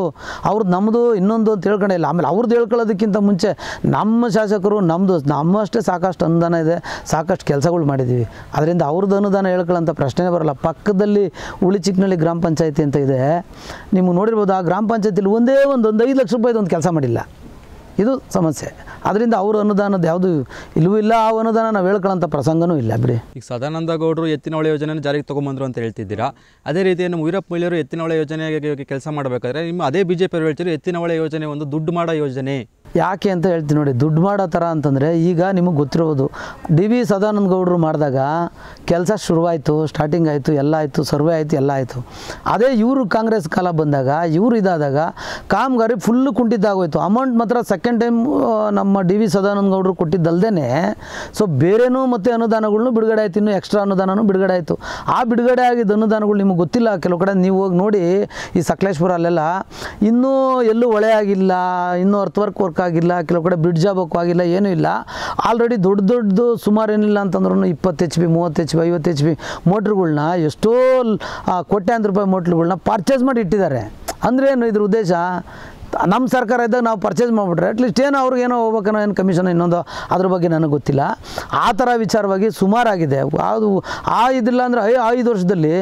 ಅವ್ರದ್ದು ನಮ್ಮದು ಇನ್ನೊಂದು ಅಂತ ಹೇಳ್ಕೊಂಡೆ ಇಲ್ಲ ಆಮೇಲೆ ಅವ್ರದ್ದು ಹೇಳ್ಕೊಳ್ಳೋದಕ್ಕಿಂತ ಮುಂಚೆ ನಮ್ಮ ಶಾಸಕರು ನಮ್ಮದು ನಮ್ಮಷ್ಟೇ ಸಾಕಷ್ಟು ಅನುದಾನ ಇದೆ ಸಾಕಷ್ಟು ಕೆಲಸಗಳು ಮಾಡಿದ್ದೀವಿ ಅದರಿಂದ ಅವ್ರದ್ದು ಅನುದಾನ ಹೇಳ್ಕೊಳ್ಳೋಂಥ ಪ್ರಶ್ನೆ ಬರಲ್ಲ ಪಕ್ಕದಲ್ಲಿ ಹುಳಿ ಗ್ರಾಮ ಪಂಚಾಯತಿ ಅಂತ ಇದೆ ನಿಮಗೆ ನೋಡಿರ್ಬೋದು ಆ ಗ್ರಾಮ ಪಂಚಾಯತಿಲಿ ಒಂದೇ ಒಂದು ಒಂದು ಐದು ಲಕ್ಷ ರೂಪಾಯಿದು ಒಂದು ಕೆಲಸ ಮಾಡಿಲ್ಲ ಇದು ಸಮಸ್ಯೆ ಅದರಿಂದ ಅವರು ಅನುದಾನದ ಯಾವುದು ಇಲ್ಲವೂ ಇಲ್ಲ ಆ ಅನುದಾನ ನಾವು ಹೇಳ್ಕೊಳ್ಳೋಂಥ ಪ್ರಸಂಗನೂ ಇಲ್ಲ ಬಿಡಿ ಈಗ ಸದಾನಂದ ಗೌಡರು ಎತ್ತಿನಹೊಳೆ ಯೋಜನೆ ಜಾರಿಗೆ ತೊಗೊಂಬಂದರು ಅಂತ ಹೇಳ್ತಿದ್ದೀರಾ ಅದೇ ರೀತಿ ನಮ್ಮ ವೀರಪ್ಪ ಮೊಯ್ಲಿಯವರು ಎತ್ತಿನಹೊಳೆ ಯೋಜನೆಗೆ ಕೆಲಸ ಮಾಡಬೇಕಾದ್ರೆ ನಿಮ್ಮ ಅದೇ ಬಿ ಜೆ ಪಿಯವರು ಎತ್ತಿನಹೊಳೆ ಯೋಜನೆ ಒಂದು ದುಡ್ಡು ಮಾಡೋ ಯೋಜನೆ ಯಾಕೆ ಅಂತ ಹೇಳ್ತೀನಿ ನೋಡಿ ದುಡ್ಡು ಮಾಡೋ ಥರ ಅಂತಂದರೆ ಈಗ ನಿಮಗೆ ಗೊತ್ತಿರ್ಬೋದು ಡಿ ವಿ ಸದಾನಂದ ಗೌಡರು ಮಾಡಿದಾಗ ಕೆಲಸ ಶುರುವಾಯಿತು ಸ್ಟಾರ್ಟಿಂಗ್ ಆಯಿತು ಎಲ್ಲ ಆಯಿತು ಸರ್ವೆ ಆಯಿತು ಎಲ್ಲ ಆಯಿತು ಅದೇ ಇವರು ಕಾಂಗ್ರೆಸ್ ಕಾಲ ಬಂದಾಗ ಇವರು ಇದಾದಾಗ ಕಾಮಗಾರಿ ಫುಲ್ಲು ಕುಂಟಿದ್ದಾಗೋಯ್ತು ಅಮೌಂಟ್ ಮಾತ್ರ ಸೆಕೆಂಡ್ ಟೈಮ್ ನಮ್ಮ ಡಿ ವಿ ಸದಾನಂದ ಗೌಡರು ಕೊಟ್ಟಿದ್ದಲ್ದೇ ಸೊ ಬೇರೆನೂ ಮತ್ತು ಅನುದಾನಗಳನ್ನೂ ಬಿಡುಗಡೆ ಆಯಿತು ಇನ್ನೂ ಎಕ್ಸ್ಟ್ರಾ ಅನುದಾನವೂ ಬಿಡುಗಡೆ ಆಯಿತು ಆ ಬಿಡುಗಡೆ ಆಗಿದ್ದ ಅನುದಾನಗಳು ನಿಮಗೆ ಗೊತ್ತಿಲ್ಲ ಕೆಲವು ಕಡೆ ನೀವು ಹೋಗಿ ನೋಡಿ ಈ ಸಕಲೇಶ್ಪುರ ಅಲ್ಲೆಲ್ಲ ಇನ್ನೂ ಎಲ್ಲೂ ಹೊಳೆ ಆಗಿಲ್ಲ ಇನ್ನೂ ಅರ್ಥವರ್ಕ್ ವರ್ಕ್ ಹೋಗೋಕ್ಕಾಗಿಲ್ಲ ಕೆಲವು ಕಡೆ ಬ್ರಿಡ್ಜ್ ಆಗಿಲ್ಲ ಏನೂ ಇಲ್ಲ ಆಲ್ರೆಡಿ ದೊಡ್ಡ ದೊಡ್ಡದು ಸುಮಾರು ಏನಿಲ್ಲ ಅಂತಂದ್ರೂ ಇಪ್ಪತ್ತು ಎಚ್ ಬಿ ಮೂವತ್ತು ಎಚ್ ಬಿ ಐವತ್ತು ಎಚ್ ಬಿ ಮೋಟ್ರ್ಗಳನ್ನ ಎಷ್ಟೋ ಕೋಟ್ಯಾಂತರ ರೂಪಾಯಿ ಮೋಟ್ರ್ಗಳನ್ನ ಪರ್ಚೇಸ್ ಮಾಡಿ ಇಟ್ಟಿದ್ದಾರೆ ಅಂದರೆ ಏನು ಇದ್ರ ಉದ್ದೇಶ ನಮ್ಮ ಸರ್ಕಾರ ಇದ್ದಾಗ ನಾವು ಪರ್ಚೇಸ್ ಮಾಡಿಬಿಟ್ರೆ ಅಟ್ಲೀಸ್ಟ್ ಏನೋ ಅವ್ರಿಗೇನೋ ಹೋಗ್ಬೇಕನ್ನೋ ಏನು ಕಮಿಷನ್ ಇನ್ನೊಂದು ಅದ್ರ ಬಗ್ಗೆ ನನಗೆ ಗೊತ್ತಿಲ್ಲ ಆ ಥರ ವಿಚಾರವಾಗಿ ಸುಮಾರಾಗಿದೆ ಅದು ಆ ಇದಿಲ್ಲ ಅಂದರೆ ಐ ಐದು ವರ್ಷದಲ್ಲಿ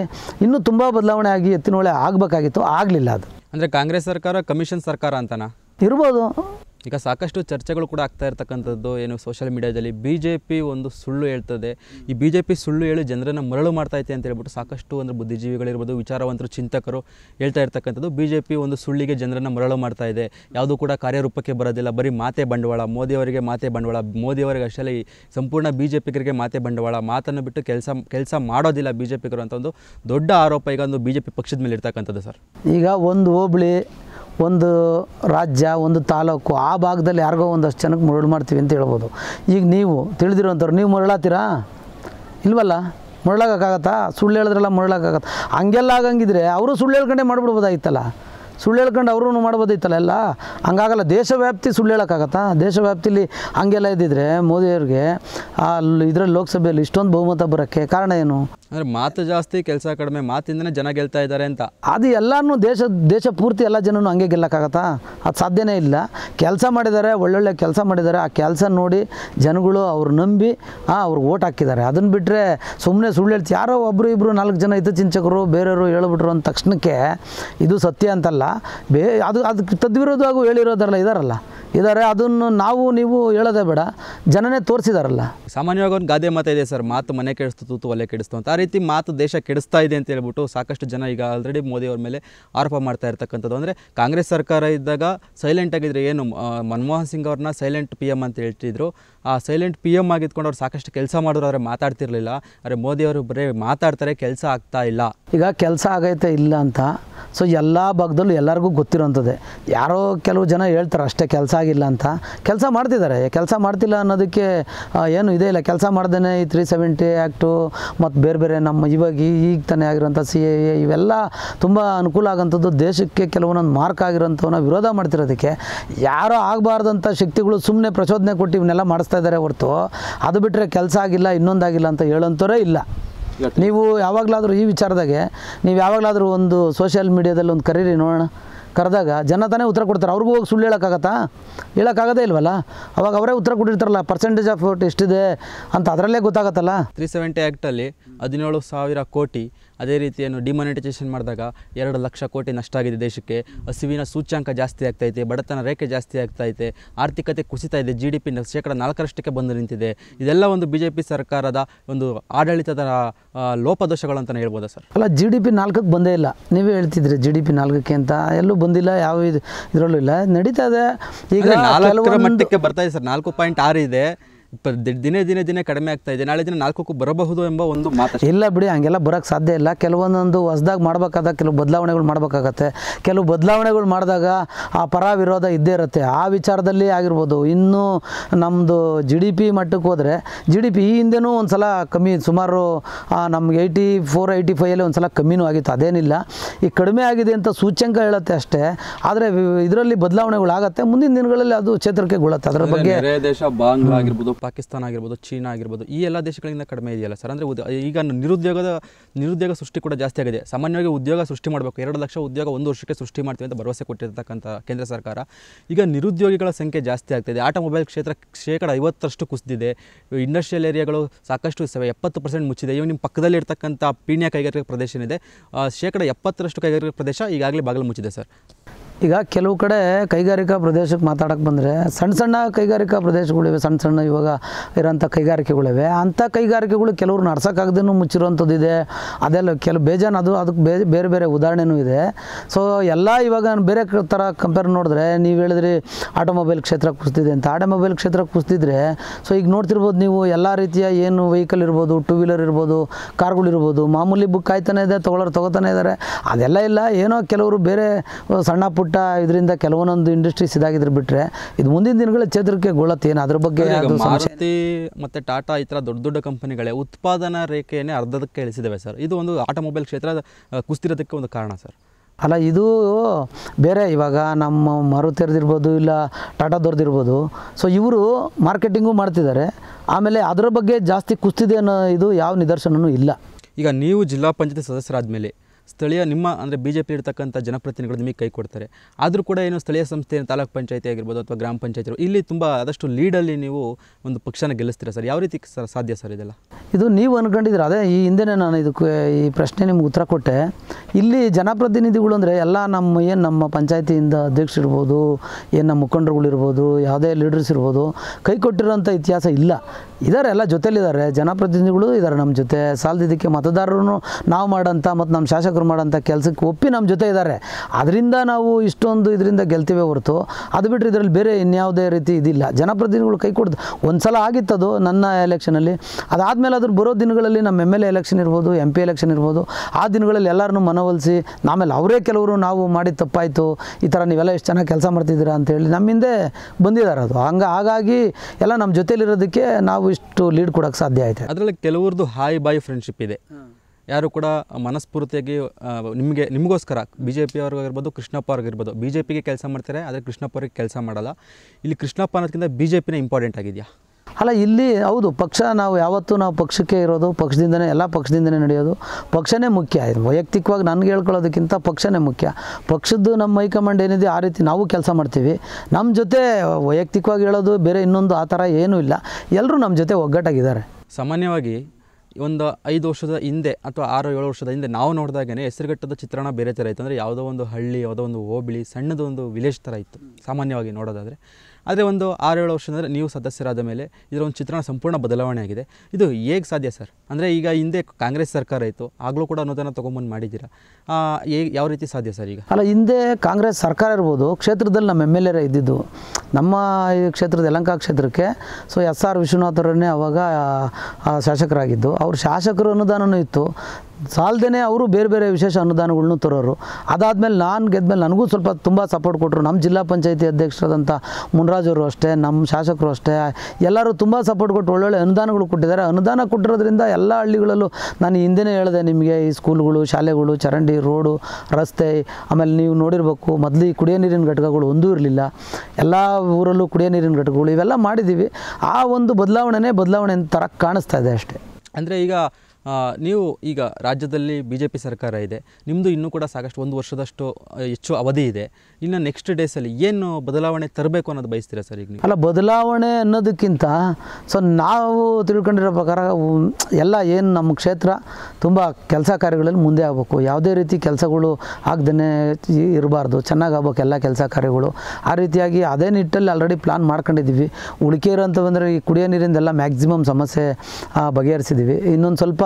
ಇನ್ನೂ ತುಂಬ ಬದಲಾವಣೆ ಆಗಿ ಒಳ್ಳೆ ಆಗಬೇಕಾಗಿತ್ತು ಆಗಲಿಲ್ಲ ಅದು ಅಂದರೆ ಕಾಂಗ್ರೆಸ್ ಸರ್ಕಾರ ಕಮಿಷನ್ ಸರ್ಕಾರ ಅಂತನಾ ಇರ್ಬೋದು ಈಗ ಸಾಕಷ್ಟು ಚರ್ಚೆಗಳು ಕೂಡ ಆಗ್ತಾ ಇರ್ತಕ್ಕಂಥದ್ದು ಏನು ಸೋಷಿಯಲ್ ಮೀಡಿಯಾದಲ್ಲಿ ಬಿ ಜೆ ಪಿ ಒಂದು ಸುಳ್ಳು ಹೇಳ್ತದೆ ಈ ಬಿ ಜೆ ಪಿ ಸುಳ್ಳು ಹೇಳಿ ಜನರನ್ನು ಮರಳು ಮಾಡ್ತಾ ಇದೆ ಅಂತ ಹೇಳ್ಬಿಟ್ಟು ಸಾಕಷ್ಟು ಅಂದರೆ ಬುದ್ಧಿಜೀವಿಗಳಿರ್ಬೋದು ವಿಚಾರವಂತರು ಚಿಂತಕರು ಹೇಳ್ತಾ ಇರ್ತಕ್ಕಂಥದ್ದು ಬಿ ಜೆ ಪಿ ಒಂದು ಸುಳ್ಳಿಗೆ ಜನರನ್ನು ಮರಳು ಮಾಡ್ತಾ ಇದೆ ಯಾವುದೂ ಕೂಡ ಕಾರ್ಯರೂಪಕ್ಕೆ ಬರೋದಿಲ್ಲ ಬರೀ ಮಾತೆ ಬಂಡವಾಳ ಮೋದಿಯವರಿಗೆ ಮಾತೆ ಬಂಡವಾಳ ಮೋದಿಯವರಿಗೆ ಅಷ್ಟೇ ಈ ಸಂಪೂರ್ಣ ಬಿ ಜೆ ಪಿಗರಿಗೆ ಮಾತೆ ಬಂಡವಾಳ ಮಾತನ್ನು ಬಿಟ್ಟು ಕೆಲಸ ಕೆಲಸ ಮಾಡೋದಿಲ್ಲ ಬಿ ಜೆ ಪಿಗರು ಅಂತ ಒಂದು ದೊಡ್ಡ ಆರೋಪ ಈಗ ಒಂದು ಬಿ ಜೆ ಪಿ ಪಕ್ಷದ ಮೇಲೆ ಇರ್ತಕ್ಕಂಥದ್ದು ಸರ್ ಈಗ ಒಂದು ಹೋಬಳಿ ಒಂದು ರಾಜ್ಯ ಒಂದು ತಾಲೂಕು ಆ ಭಾಗದಲ್ಲಿ ಯಾರಿಗೋ ಒಂದಷ್ಟು ಜನಕ್ಕೆ ಮರಳು ಮಾಡ್ತೀವಿ ಅಂತ ಹೇಳ್ಬೋದು ಈಗ ನೀವು ತಿಳಿದಿರುವಂಥವ್ರು ನೀವು ಮರಳಾತೀರಾ ಇಲ್ವಲ್ಲ ಮರಳಾಗೋಕ್ಕಾಗತ್ತಾ ಸುಳ್ಳು ಹೇಳಿದ್ರೆಲ್ಲ ಮರಳಾಗತ್ತೆ ಹಂಗೆಲ್ಲ ಆಗಂಗಿದ್ರೆ ಅವರು ಸುಳ್ಳು ಹೇಳ್ಕೊಂಡೆ ಮಾಡಿಬಿಡ್ಬೋದಾಗಿತ್ತಲ್ಲ ಸುಳ್ಳು ಹೇಳ್ಕೊಂಡು ಅವ್ರೂ ಮಾಡ್ಬೋದಿತ್ತಲ್ಲ ಎಲ್ಲ ಹಂಗಾಗಲ್ಲ ದೇಶವ್ಯಾಪ್ತಿ ಸುಳ್ಳು ಹೇಳೋಕ್ಕಾಗತ್ತಾ ದೇಶವ್ಯಾಪ್ತಿಲಿ ಹಂಗೆಲ್ಲ ಇದ್ದಿದ್ರೆ ಮೋದಿಯವ್ರಿಗೆ ಇದರಲ್ಲಿ ಲೋಕಸಭೆಯಲ್ಲಿ ಇಷ್ಟೊಂದು ಬಹುಮತ ಬರೋಕ್ಕೆ ಕಾರಣ ಏನು ಅಂದರೆ ಮಾತು ಜಾಸ್ತಿ ಕೆಲಸ ಕಡಿಮೆ ಮಾತಿಂದನೇ ಜನ ಗೆಲ್ತಾ ಇದ್ದಾರೆ ಅಂತ ಅದು ಎಲ್ಲಾನು ದೇಶ ದೇಶ ಪೂರ್ತಿ ಎಲ್ಲ ಜನನೂ ಹಂಗೆ ಗೆಲ್ಲಕ್ಕಾಗತ್ತಾ ಅದು ಸಾಧ್ಯನೇ ಇಲ್ಲ ಕೆಲಸ ಮಾಡಿದ್ದಾರೆ ಒಳ್ಳೊಳ್ಳೆ ಕೆಲಸ ಮಾಡಿದ್ದಾರೆ ಆ ಕೆಲಸ ನೋಡಿ ಜನಗಳು ಅವ್ರು ನಂಬಿ ಅವ್ರು ಓಟ್ ಹಾಕಿದ್ದಾರೆ ಅದನ್ನು ಬಿಟ್ಟರೆ ಸುಮ್ಮನೆ ಸುಳ್ಳು ಹೇಳ್ತಿ ಯಾರೋ ಒಬ್ಬರು ಇಬ್ಬರು ನಾಲ್ಕು ಜನ ಇದ್ದ ಚಿಂಚಕರು ಬೇರೆಯವರು ಹೇಳ್ಬಿಟ್ರು ಅಂದ ತಕ್ಷಣಕ್ಕೆ ಇದು ಸತ್ಯ ಅಂತಲ್ಲ ಬೇ ಅದು ಅದಕ್ಕೆ ತದ್ವಿರೋಧವಾಗೂ ಹೇಳಿರೋದಲ್ಲ ಇದಾರಲ್ಲ ಇದಾರೆ ಅದನ್ನು ನಾವು ನೀವು ಹೇಳೋದೇ ಬೇಡ ಜನನೇ ತೋರಿಸಿದಾರಲ್ಲ ಸಾಮಾನ್ಯವಾಗಿ ಒಂದು ಗಾದೆ ಇದೆ ಸರ್ ಮಾತು ಮನೆ ಕೆಡಿಸ್ತು ತೂತು ಒಲೆ ಕೆಡಿಸ್ತು ಅಂತ ರೀತಿ ಮಾತು ದೇಶ ಕೆಡಿಸ್ತಾ ಇದೆ ಅಂತ ಹೇಳ್ಬಿಟ್ಟು ಸಾಕಷ್ಟು ಜನ ಈಗ ಆಲ್ರೆಡಿ ಮೋದಿ ಅವರ ಮೇಲೆ ಆರೋಪ ಮಾಡ್ತಾ ಇರ್ತಕ್ಕಂಥದ್ದು ಅಂದರೆ ಕಾಂಗ್ರೆಸ್ ಸರ್ಕಾರ ಇದ್ದಾಗ ಸೈಲೆಂಟ್ ಆಗಿದ್ರೆ ಏನು ಮನಮೋಹನ್ ಸಿಂಗ್ ಅವ್ರನ್ನ ಸೈಲೆಂಟ್ ಪಿ ಎಮ್ ಅಂತ ಹೇಳ್ತಿದ್ರು ಆ ಸೈಲೆಂಟ್ ಪಿ ಎಮ್ ಆಗಿದ್ಕೊಂಡು ಅವ್ರು ಸಾಕಷ್ಟು ಕೆಲಸ ಮಾಡೋರು ಆದರೆ ಮಾತಾಡ್ತಿರ್ಲಿಲ್ಲ ಆದರೆ ಮೋದಿಯವರು ಬರೀ ಮಾತಾಡ್ತಾರೆ ಕೆಲಸ ಆಗ್ತಾ ಇಲ್ಲ ಈಗ ಕೆಲಸ ಆಗೈತೆ ಇಲ್ಲ ಅಂತ ಸೊ ಎಲ್ಲ ಭಾಗದಲ್ಲೂ ಎಲ್ಲರಿಗೂ ಗೊತ್ತಿರೋಂಥದ್ದೇ ಯಾರೋ ಕೆಲವು ಜನ ಹೇಳ್ತಾರೆ ಅಷ್ಟೇ ಕೆಲಸ ಆಗಿಲ್ಲ ಅಂತ ಕೆಲಸ ಮಾಡ್ತಿದ್ದಾರೆ ಕೆಲಸ ಮಾಡ್ತಿಲ್ಲ ಅನ್ನೋದಕ್ಕೆ ಏನು ಇದೇ ಇಲ್ಲ ಕೆಲಸ ಮಾಡ್ದೇ ಈ ತ್ರೀ ಸೆವೆಂಟಿ ಆ್ಯಕ್ಟು ಮತ್ತು ಬೇರೆ ಬೇರೆ ನಮ್ಮ ಇವಾಗ ಈಗ ತಾನೇ ಆಗಿರೋಂಥ ಸಿ ಎ ಇವೆಲ್ಲ ತುಂಬ ಅನುಕೂಲ ಆಗೋಂಥದ್ದು ದೇಶಕ್ಕೆ ಕೆಲವೊಂದೊಂದು ಮಾರ್ಕ್ ಆಗಿರೋಂಥವನ್ನ ವಿರೋಧ ಮಾಡ್ತಿರೋದಕ್ಕೆ ಯಾರೋ ಆಗಬಾರ್ದಂಥ ಶಕ್ತಿಗಳು ಸುಮ್ಮನೆ ಪ್ರಚೋದನೆ ಕೊಟ್ಟು ಇವನ್ನೆಲ್ಲ ಮಾಡಿಸ್ತಾ ಮಾಡ್ತಾ ಇದ್ದಾರೆ ಹೊರತು ಅದು ಬಿಟ್ಟರೆ ಕೆಲಸ ಆಗಿಲ್ಲ ಇನ್ನೊಂದಾಗಿಲ್ಲ ಅಂತ ಹೇಳೋಂಥವರೇ ಇಲ್ಲ ನೀವು ಯಾವಾಗಲಾದರೂ ಈ ವಿಚಾರದಾಗೆ ನೀವು ಯಾವಾಗಲಾದರೂ ಒಂದು ಸೋಷಿಯಲ್ ಮೀಡಿಯಾದಲ್ಲಿ ಒಂದು ಕರೀರಿ ನೋಡೋಣ ಕರೆದಾಗ ಜನ ತಾನೇ ಉತ್ತರ ಕೊಡ್ತಾರೆ ಅವ್ರಿಗೂ ಹೋಗಿ ಸುಳ್ಳು ಹೇಳೋಕ್ಕಾಗತ್ತಾ ಹೇಳೋಕ್ಕಾಗದೇ ಇಲ್ವಲ್ಲ ಅವಾಗ ಅವರೇ ಉತ್ತರ ಕೊಟ್ಟಿರ್ತಾರಲ್ಲ ಪರ್ಸೆಂಟೇಜ್ ಆಫ್ ವೋಟ್ ಎಷ್ಟಿದೆ ಅಂತ ಅದರಲ್ಲೇ ಗೊತ್ತಾಗತ್ತಲ್ಲ ತ್ರೀ ಸೆವೆಂಟಿ ಆ್ಯಕ್ಟಲ್ಲಿ ಹದಿನೇಳು ಸಾವಿರ ಕೋಟಿ ಅದೇ ರೀತಿಯನ್ನು ಡಿಮಾನಿಟೈಸೇಷನ್ ಮಾಡಿದಾಗ ಎರಡು ಲಕ್ಷ ಕೋಟಿ ನಷ್ಟ ಆಗಿದೆ ದೇಶಕ್ಕೆ ಹಸಿವಿನ ಸೂಚ್ಯಾಂಕ ಜಾಸ್ತಿ ಆಗ್ತೈತೆ ಬಡತನ ರೇಖೆ ಜಾಸ್ತಿ ಆಗ್ತೈತೆ ಆರ್ಥಿಕತೆ ಕುಸಿತಾ ಇದೆ ಜಿ ಡಿ ಪಿ ಶೇಕಡ ನಾಲ್ಕರಷ್ಟಕ್ಕೆ ಬಂದು ನಿಂತಿದೆ ಇದೆಲ್ಲ ಒಂದು ಬಿ ಜೆ ಪಿ ಸರ್ಕಾರದ ಒಂದು ಆಡಳಿತದ ಲೋಪದೋಷಗಳು ಅಂತಲೇ ಹೇಳ್ಬೋದಾ ಸರ್ ಅಲ್ಲ ಜಿ ಡಿ ಪಿ ನಾಲ್ಕಕ್ಕೆ ಬಂದೇ ಇಲ್ಲ ನೀವೇ ಹೇಳ್ತಿದ್ರಿ ಜಿ ಡಿ ಪಿ ನಾಲ್ಕಕ್ಕೆ ಅಂತ ಎಲ್ಲೂ ಬಂದಿಲ್ಲ ಯಾವ ಇದು ಇದರಲ್ಲೂ ಇಲ್ಲ ನಡೀತಾ ಇದೆ ಈಗ ಮಟ್ಟಕ್ಕೆ ಬರ್ತಾ ಇದೆ ಸರ್ ನಾಲ್ಕು ಪಾಯಿಂಟ್ ಆರು ಇದೆ ದಿನೇ ದಿನೇ ದಿನೇ ಕಡಿಮೆ ಆಗ್ತಾ ಇದೆ ನಾಳೆ ದಿನ ನಾಲ್ಕು ಬರಬಹುದು ಎಂಬ ಒಂದು ಮಾತು ಇಲ್ಲ ಬಿಡಿ ಹಂಗೆಲ್ಲ ಬರೋಕ್ಕೆ ಸಾಧ್ಯ ಇಲ್ಲ ಕೆಲವೊಂದೊಂದು ಹೊಸದಾಗಿ ಮಾಡಬೇಕಾದಾಗ ಕೆಲವು ಬದಲಾವಣೆಗಳು ಮಾಡಬೇಕಾಗತ್ತೆ ಕೆಲವು ಬದಲಾವಣೆಗಳು ಮಾಡಿದಾಗ ಆ ಪರ ವಿರೋಧ ಇದ್ದೇ ಇರುತ್ತೆ ಆ ವಿಚಾರದಲ್ಲಿ ಆಗಿರ್ಬೋದು ಇನ್ನೂ ನಮ್ಮದು ಜಿ ಡಿ ಪಿ ಮಟ್ಟಕ್ಕೆ ಹೋದರೆ ಜಿ ಡಿ ಪಿ ಈ ಹಿಂದೆನೂ ಒಂದು ಸಲ ಕಮ್ಮಿ ಸುಮಾರು ನಮ್ಗೆ ಏಯ್ಟಿ ಫೋರ್ ಏಯ್ಟಿ ಫೈವಲ್ಲಿ ಒಂದು ಸಲ ಕಮ್ಮಿನೂ ಆಗಿತ್ತು ಅದೇನಿಲ್ಲ ಈ ಕಡಿಮೆ ಆಗಿದೆ ಅಂತ ಸೂಚ್ಯಂಕ ಹೇಳುತ್ತೆ ಅಷ್ಟೇ ಆದರೆ ಇದರಲ್ಲಿ ಬದಲಾವಣೆಗಳು ಆಗುತ್ತೆ ಮುಂದಿನ ದಿನಗಳಲ್ಲಿ ಅದು ಚೇತರಿಕೆಗೊಳ್ಳುತ್ತೆ ಅದರ ಬಗ್ಗೆ ಬಾಂಗ್ಲಾ ಆಗಿರ್ಬೋದು ಪಾಕಿಸ್ತಾನ ಆಗಿರ್ಬೋದು ಚೀನಾ ಆಗಿರ್ಬೋದು ಈ ಎಲ್ಲ ದೇಶಗಳಿಂದ ಕಡಿಮೆ ಇದೆಯಲ್ಲ ಸರ್ ಅಂದರೆ ಈಗ ನಿರುದ್ಯೋಗದ ನಿರುದ್ಯೋಗ ಸೃಷ್ಟಿ ಕೂಡ ಜಾಸ್ತಿ ಆಗಿದೆ ಸಾಮಾನ್ಯವಾಗಿ ಉದ್ಯೋಗ ಸೃಷ್ಟಿ ಮಾಡಬೇಕು ಎರಡು ಲಕ್ಷ ಉದ್ಯೋಗ ಒಂದು ವರ್ಷಕ್ಕೆ ಸೃಷ್ಟಿ ಮಾಡ್ತೀವಿ ಅಂತ ಭರವಸೆ ಕೊಟ್ಟಿರ್ತಕ್ಕಂಥ ಕೇಂದ್ರ ಸರ್ಕಾರ ಈಗ ನಿರುದ್ಯೋಗಿಗಳ ಸಂಖ್ಯೆ ಜಾಸ್ತಿ ಆಗ್ತಿದೆ ಆಟೋಮೊಬೈಲ್ ಕ್ಷೇತ್ರ ಶೇಕಡ ಐವತ್ತರಷ್ಟು ಕುಸಿದಿದೆ ಇಂಡಸ್ಟ್ರಿಯಲ್ ಏರಿಯಾಗಳು ಸಾಕಷ್ಟು ಎಪ್ಪತ್ತು ಪರ್ಸೆಂಟ್ ಮುಚ್ಚಿದೆ ಇವಾಗ ನಿಮ್ಮ ಪಕ್ಕದಲ್ಲಿ ಪೀಣ್ಯ ಕೈಗಾರಿಕೆ ಪ್ರದೇಶ ಏನಿದೆ ಶೇಕಡ ಎಪ್ಪತ್ತರಷ್ಟು ಕೈಗಾರಿಕೆ ಪ್ರದೇಶ ಈಗಾಗಲೇ ಬಾಗಿಲು ಮುಚ್ಚಿದೆ ಸರ್ ಈಗ ಕೆಲವು ಕಡೆ ಕೈಗಾರಿಕಾ ಪ್ರದೇಶಕ್ಕೆ ಮಾತಾಡಕ್ಕೆ ಬಂದರೆ ಸಣ್ಣ ಸಣ್ಣ ಕೈಗಾರಿಕಾ ಪ್ರದೇಶಗಳಿವೆ ಸಣ್ಣ ಸಣ್ಣ ಇವಾಗ ಇರೋಂಥ ಕೈಗಾರಿಕೆಗಳಿವೆ ಅಂಥ ಕೈಗಾರಿಕೆಗಳು ಕೆಲವರು ನಡ್ಸೋಕ್ಕಾಗ್ದೂ ಮುಚ್ಚಿರುವಂಥದ್ದು ಇದೆ ಅದೆಲ್ಲ ಕೆಲವು ಬೇಜಾನದು ಅದು ಅದಕ್ಕೆ ಬೇರೆ ಬೇರೆ ಉದಾಹರಣೆನೂ ಇದೆ ಸೊ ಎಲ್ಲ ಇವಾಗ ಬೇರೆ ಥರ ಕಂಪೇರ್ ನೋಡಿದ್ರೆ ನೀವು ಹೇಳಿದ್ರಿ ಆಟೋಮೊಬೈಲ್ ಕ್ಷೇತ್ರ ಕುಸಿದಿದೆ ಅಂತ ಆಟೋಮೊಬೈಲ್ ಕ್ಷೇತ್ರ ಕುಸಿದಿದ್ರೆ ಸೊ ಈಗ ನೋಡ್ತಿರ್ಬೋದು ನೀವು ಎಲ್ಲ ರೀತಿಯ ಏನು ವೆಹಿಕಲ್ ಇರ್ಬೋದು ಟೂ ವೀಲರ್ ಇರ್ಬೋದು ಕಾರ್ಗಳಿರ್ಬೋದು ಮಾಮೂಲಿ ಬುಕ್ ಕಾಯ್ತಾನೆ ಇದೆ ತೊಗೊಳೋರು ತೊಗೋತಾನೆ ಇದ್ದಾರೆ ಅದೆಲ್ಲ ಇಲ್ಲ ಏನೋ ಕೆಲವರು ಬೇರೆ ಸಣ್ಣ ಪುಟ್ಟ ಪುಟ್ಟ ಇದರಿಂದ ಕೆಲವೊಂದೊಂದು ಇಂಡಸ್ಟ್ರೀಸ್ ಇದಾಗಿದ್ರು ಬಿಟ್ಟರೆ ಇದು ಮುಂದಿನ ದಿನಗಳಲ್ಲಿ ಚೇತರಿಕೆ ಗೊಳತ್ತೇನು ಅದ್ರ ಬಗ್ಗೆ ಮಾರುತಿ ಮತ್ತು ಟಾಟಾ ಈ ಥರ ದೊಡ್ಡ ದೊಡ್ಡ ಕಂಪನಿಗಳೇ ಉತ್ಪಾದನಾ ರೇಖೆಯನ್ನೇ ಅರ್ಧದಕ್ಕೆ ಇಳಿಸಿದ್ದಾವೆ ಸರ್ ಇದು ಒಂದು ಆಟೋಮೊಬೈಲ್ ಕ್ಷೇತ್ರ ಕುಸ್ತಿರೋದಕ್ಕೆ ಒಂದು ಕಾರಣ ಸರ್ ಅಲ್ಲ ಇದು ಬೇರೆ ಇವಾಗ ನಮ್ಮ ಮಾರುತಿಯರ್ದಿರ್ಬೋದು ಇಲ್ಲ ಟಾಟಾ ದೊರೆದಿರ್ಬೋದು ಸೊ ಇವರು ಮಾರ್ಕೆಟಿಂಗು ಮಾಡ್ತಿದ್ದಾರೆ ಆಮೇಲೆ ಅದರ ಬಗ್ಗೆ ಜಾಸ್ತಿ ಕುಸ್ತಿದೆ ಅನ್ನೋ ಇದು ಯಾವ ನಿದರ್ಶನವೂ ಇಲ್ಲ ಈಗ ನೀವು ಜಿಲ್ಲಾ ಪಂಚಾಯತಿ ಸದಸ್ಯರಾದ ಮೇಲೆ ಸ್ಥಳೀಯ ನಿಮ್ಮ ಅಂದರೆ ಬಿ ಜೆ ಪಿ ಇರ್ತಕ್ಕಂಥ ಜನಪ್ರತಿನಿಧಿಗಳು ನಿಮಗೆ ಕೈ ಕೊಡ್ತಾರೆ ಆದರೂ ಕೂಡ ಏನು ಸ್ಥಳೀಯ ಸಂಸ್ಥೆ ತಾಲೂಕು ಪಂಚಾಯತಿ ಆಗಿರ್ಬೋದು ಅಥವಾ ಗ್ರಾಮ ಪಂಚಾಯತಿ ಇಲ್ಲಿ ತುಂಬ ಆದಷ್ಟು ಲೀಡಲ್ಲಿ ನೀವು ಒಂದು ಪಕ್ಷನ ಗೆಲ್ಲಿಸ್ತೀರಾ ಸರ್ ಯಾವ ರೀತಿ ಸರ್ ಸಾಧ್ಯ ಸರ್ ಇದೆಲ್ಲ ಇದು ನೀವು ಅನ್ಕೊಂಡಿದ್ರೆ ಅದೇ ಈ ಹಿಂದೆನೇ ನಾನು ಇದಕ್ಕೆ ಈ ಪ್ರಶ್ನೆ ನಿಮ್ಗೆ ಉತ್ತರ ಕೊಟ್ಟೆ ಇಲ್ಲಿ ಜನಪ್ರತಿನಿಧಿಗಳು ಅಂದರೆ ಎಲ್ಲ ನಮ್ಮ ಏನು ನಮ್ಮ ಪಂಚಾಯತಿಯಿಂದ ಇರ್ಬೋದು ಏನು ನಮ್ಮ ಮುಖಂಡರುಗಳಿರ್ಬೋದು ಯಾವುದೇ ಲೀಡರ್ಸ್ ಇರ್ಬೋದು ಕೈ ಕೊಟ್ಟಿರೋಂಥ ಇತಿಹಾಸ ಇಲ್ಲ ಇದಾರೆ ಎಲ್ಲ ಜೊತೆಲಿದ್ದಾರೆ ಜನಪ್ರತಿನಿಧಿಗಳು ಇದ್ದಾರೆ ನಮ್ಮ ಜೊತೆ ಸಾಲದಿದ್ದಕ್ಕೆ ಮತದಾರರು ನಾವು ಮಾಡೋಂಥ ಮತ್ತು ನಮ್ಮ ಶಾಸಕರು ಮಾಡೋಂಥ ಕೆಲಸಕ್ಕೆ ಒಪ್ಪಿ ನಮ್ಮ ಜೊತೆ ಇದ್ದಾರೆ ಅದರಿಂದ ನಾವು ಇಷ್ಟೊಂದು ಇದರಿಂದ ಗೆಲ್ತೀವಿ ಹೊರತು ಅದು ಬಿಟ್ಟರೆ ಇದರಲ್ಲಿ ಬೇರೆ ಇನ್ಯಾವುದೇ ರೀತಿ ಇದಿಲ್ಲ ಜನಪ್ರತಿನಿಧಿಗಳು ಕೈ ಕೊಡ್ದು ಒಂದು ಸಲ ಆಗಿತ್ತದು ನನ್ನ ಎಲೆಕ್ಷನಲ್ಲಿ ಅದಾದಮೇಲೆ ಅದ್ರ ಬರೋ ದಿನಗಳಲ್ಲಿ ನಮ್ಮ ಎಮ್ ಎಲ್ ಎ ಎಲೆಕ್ಷನ್ ಇರ್ಬೋದು ಎಮ್ ಪಿ ಎಲೆಕ್ಷನ್ ಇರ್ಬೋದು ಆ ದಿನಗಳಲ್ಲಿ ಎಲ್ಲರನ್ನೂ ಮನವೊಲಿಸಿ ಆಮೇಲೆ ಅವರೇ ಕೆಲವರು ನಾವು ಮಾಡಿದ ತಪ್ಪಾಯಿತು ಈ ಥರ ನೀವೆಲ್ಲ ಎಷ್ಟು ಚೆನ್ನಾಗಿ ಕೆಲಸ ಮಾಡ್ತಿದ್ದೀರಾ ಅಂತೇಳಿ ನಮ್ಮ ಹಿಂದೆ ಬಂದಿದ್ದಾರೆ ಅದು ಹಂಗ ಹಾಗಾಗಿ ಎಲ್ಲ ನಮ್ಮ ಜೊತೆಲಿರೋದಕ್ಕೆ ನಾವು ಇಷ್ಟು ಲೀಡ್ ಕೊಡೋಕ್ಕೆ ಸಾಧ್ಯ ಆಯಿತು ಅದರಲ್ಲಿ ಕೆಲವ್ರದ್ದು ಹಾಯ್ ಬಾಯ್ ಫ್ರೆಂಡ್ಶಿಪ್ ಇದೆ ಯಾರು ಕೂಡ ಮನಸ್ಫೂರ್ತಿಯಾಗಿ ನಿಮಗೆ ನಿಮಗೋಸ್ಕರ ಬಿ ಜೆ ಪಿ ಅವ್ರಿಗಾಗಿರ್ಬೋದು ಕೃಷ್ಣಪ್ಪ ಅವ್ರಿಗಿರ್ಬೋದು ಬಿ ಜೆ ಪಿಗೆ ಕೆಲಸ ಮಾಡ್ತಾರೆ ಆದರೆ ಕೃಷ್ಣಪ್ಪ ಅವ್ರಿಗೆ ಕೆಲಸ ಮಾಡಲ್ಲ ಇಲ್ಲಿ ಕೃಷ್ಣಪ್ಪ ಅನ್ನೋದಕ್ಕಿಂತ ಬಿ ಜೆ ಪಿನೇ ಇಂಪಾರ್ಟೆಂಟ್ ಆಗಿದೆಯಾ ಅಲ್ಲ ಇಲ್ಲಿ ಹೌದು ಪಕ್ಷ ನಾವು ಯಾವತ್ತೂ ನಾವು ಪಕ್ಷಕ್ಕೆ ಇರೋದು ಪಕ್ಷದಿಂದನೇ ಎಲ್ಲ ಪಕ್ಷದಿಂದನೇ ನಡೆಯೋದು ಪಕ್ಷನೇ ಮುಖ್ಯ ಇದು ವೈಯಕ್ತಿಕವಾಗಿ ನನಗೆ ಹೇಳ್ಕೊಳ್ಳೋದಕ್ಕಿಂತ ಪಕ್ಷನೇ ಮುಖ್ಯ ಪಕ್ಷದ್ದು ನಮ್ಮ ಹೈಕಮಾಂಡ್ ಏನಿದೆ ಆ ರೀತಿ ನಾವು ಕೆಲಸ ಮಾಡ್ತೀವಿ ನಮ್ಮ ಜೊತೆ ವೈಯಕ್ತಿಕವಾಗಿ ಹೇಳೋದು ಬೇರೆ ಇನ್ನೊಂದು ಆ ಥರ ಏನೂ ಇಲ್ಲ ಎಲ್ಲರೂ ನಮ್ಮ ಜೊತೆ ಒಗ್ಗಟ್ಟಾಗಿದ್ದಾರೆ ಸಾಮಾನ್ಯವಾಗಿ ಒಂದು ಐದು ವರ್ಷದ ಹಿಂದೆ ಅಥವಾ ಆರು ಏಳು ವರ್ಷದ ಹಿಂದೆ ನಾವು ನೋಡಿದಾಗೇ ಹೆಸರುಘಟ್ಟದ ಚಿತ್ರಣ ಬೇರೆ ಥರ ಇತ್ತು ಅಂದರೆ ಯಾವುದೋ ಒಂದು ಹಳ್ಳಿ ಯಾವುದೋ ಒಂದು ಹೋಬಳಿ ಸಣ್ಣದೊಂದು ವಿಲೇಜ್ ಥರ ಇತ್ತು ಸಾಮಾನ್ಯವಾಗಿ ನೋಡೋದಾದರೆ ಆದರೆ ಒಂದು ಆರೇಳು ವರ್ಷ ಅಂದರೆ ನೀವು ಸದಸ್ಯರಾದ ಮೇಲೆ ಇದರ ಒಂದು ಚಿತ್ರಣ ಸಂಪೂರ್ಣ ಬದಲಾವಣೆ ಆಗಿದೆ ಇದು ಹೇಗೆ ಸಾಧ್ಯ ಸರ್ ಅಂದರೆ ಈಗ ಹಿಂದೆ ಕಾಂಗ್ರೆಸ್ ಸರ್ಕಾರ ಇತ್ತು ಆಗಲೂ ಕೂಡ ಅನುದಾನ ತೊಗೊಂಬಂದು ಮಾಡಿದ್ದೀರಾ ಹೇಗೆ ಯಾವ ರೀತಿ ಸಾಧ್ಯ ಸರ್ ಈಗ ಅಲ್ಲ ಹಿಂದೆ ಕಾಂಗ್ರೆಸ್ ಸರ್ಕಾರ ಇರ್ಬೋದು ಕ್ಷೇತ್ರದಲ್ಲಿ ನಮ್ಮ ಎಮ್ ಎಲ್ ಎರ ಇದ್ದಿದ್ದು ನಮ್ಮ ಈ ಕ್ಷೇತ್ರದ ಯಲಂಕ ಕ್ಷೇತ್ರಕ್ಕೆ ಸೊ ಎಸ್ ಆರ್ ವಿಶ್ವನಾಥ್ ಅವರನ್ನೇ ಅವಾಗ ಶಾಸಕರಾಗಿದ್ದು ಅವ್ರ ಶಾಸಕರು ಅನುದಾನವೂ ಇತ್ತು ಸಾಲ್ದೇ ಅವರು ಬೇರೆ ಬೇರೆ ವಿಶೇಷ ಅನುದಾನಗಳನ್ನೂ ತರೋರು ಅದಾದಮೇಲೆ ನಾನು ಮೇಲೆ ನನಗೂ ಸ್ವಲ್ಪ ತುಂಬ ಸಪೋರ್ಟ್ ಕೊಟ್ಟರು ನಮ್ಮ ಜಿಲ್ಲಾ ಪಂಚಾಯತಿ ಅಧ್ಯಕ್ಷರಾದಂಥ ಮುನ್ರಾಜವರು ಅಷ್ಟೇ ನಮ್ಮ ಶಾಸಕರು ಅಷ್ಟೇ ಎಲ್ಲರೂ ತುಂಬ ಸಪೋರ್ಟ್ ಕೊಟ್ಟು ಒಳ್ಳೊಳ್ಳೆ ಅನುದಾನಗಳು ಕೊಟ್ಟಿದ್ದಾರೆ ಅನುದಾನ ಕೊಟ್ಟಿರೋದ್ರಿಂದ ಎಲ್ಲ ಹಳ್ಳಿಗಳಲ್ಲೂ ನಾನು ಹಿಂದೆನೇ ಹೇಳಿದೆ ನಿಮಗೆ ಈ ಸ್ಕೂಲ್ಗಳು ಶಾಲೆಗಳು ಚರಂಡಿ ರೋಡು ರಸ್ತೆ ಆಮೇಲೆ ನೀವು ನೋಡಿರಬೇಕು ಮೊದಲು ಈ ಕುಡಿಯೋ ನೀರಿನ ಘಟಕಗಳು ಒಂದೂ ಇರಲಿಲ್ಲ ಎಲ್ಲ ಊರಲ್ಲೂ ಕುಡಿಯೋ ನೀರಿನ ಘಟಕಗಳು ಇವೆಲ್ಲ ಮಾಡಿದ್ದೀವಿ ಆ ಒಂದು ಬದಲಾವಣೆನೇ ಬದಲಾವಣೆ ಥರ ಕಾಣಿಸ್ತಾ ಇದೆ ಅಷ್ಟೇ ಅಂದರೆ ಈಗ ನೀವು ಈಗ ರಾಜ್ಯದಲ್ಲಿ ಬಿ ಜೆ ಪಿ ಸರ್ಕಾರ ಇದೆ ನಿಮ್ಮದು ಇನ್ನೂ ಕೂಡ ಸಾಕಷ್ಟು ಒಂದು ವರ್ಷದಷ್ಟು ಹೆಚ್ಚು ಅವಧಿ ಇದೆ ಇನ್ನು ನೆಕ್ಸ್ಟ್ ಡೇಸಲ್ಲಿ ಏನು ಬದಲಾವಣೆ ತರಬೇಕು ಅನ್ನೋದು ಬಯಸ್ತೀರಾ ಸರ್ ಈಗ ಅಲ್ಲ ಬದಲಾವಣೆ ಅನ್ನೋದಕ್ಕಿಂತ ಸೊ ನಾವು ತಿಳ್ಕೊಂಡಿರೋ ಪ್ರಕಾರ ಎಲ್ಲ ಏನು ನಮ್ಮ ಕ್ಷೇತ್ರ ತುಂಬ ಕೆಲಸ ಕಾರ್ಯಗಳಲ್ಲಿ ಮುಂದೆ ಆಗಬೇಕು ಯಾವುದೇ ರೀತಿ ಕೆಲಸಗಳು ಆಗ್ದೇ ಇರಬಾರ್ದು ಚೆನ್ನಾಗಾಗಬೇಕು ಎಲ್ಲ ಕೆಲಸ ಕಾರ್ಯಗಳು ಆ ರೀತಿಯಾಗಿ ಅದೇ ನಿಟ್ಟಲ್ಲಿ ಆಲ್ರೆಡಿ ಪ್ಲಾನ್ ಮಾಡ್ಕೊಂಡಿದ್ದೀವಿ ಉಳಿಕೆ ಬಂದರೆ ಈ ಕುಡಿಯೋ ನೀರಿಂದೆಲ್ಲ ಮ್ಯಾಕ್ಸಿಮಮ್ ಸಮಸ್ಯೆ ಬಗೆಹರಿಸಿದ್ದೀವಿ ಇನ್ನೊಂದು ಸ್ವಲ್ಪ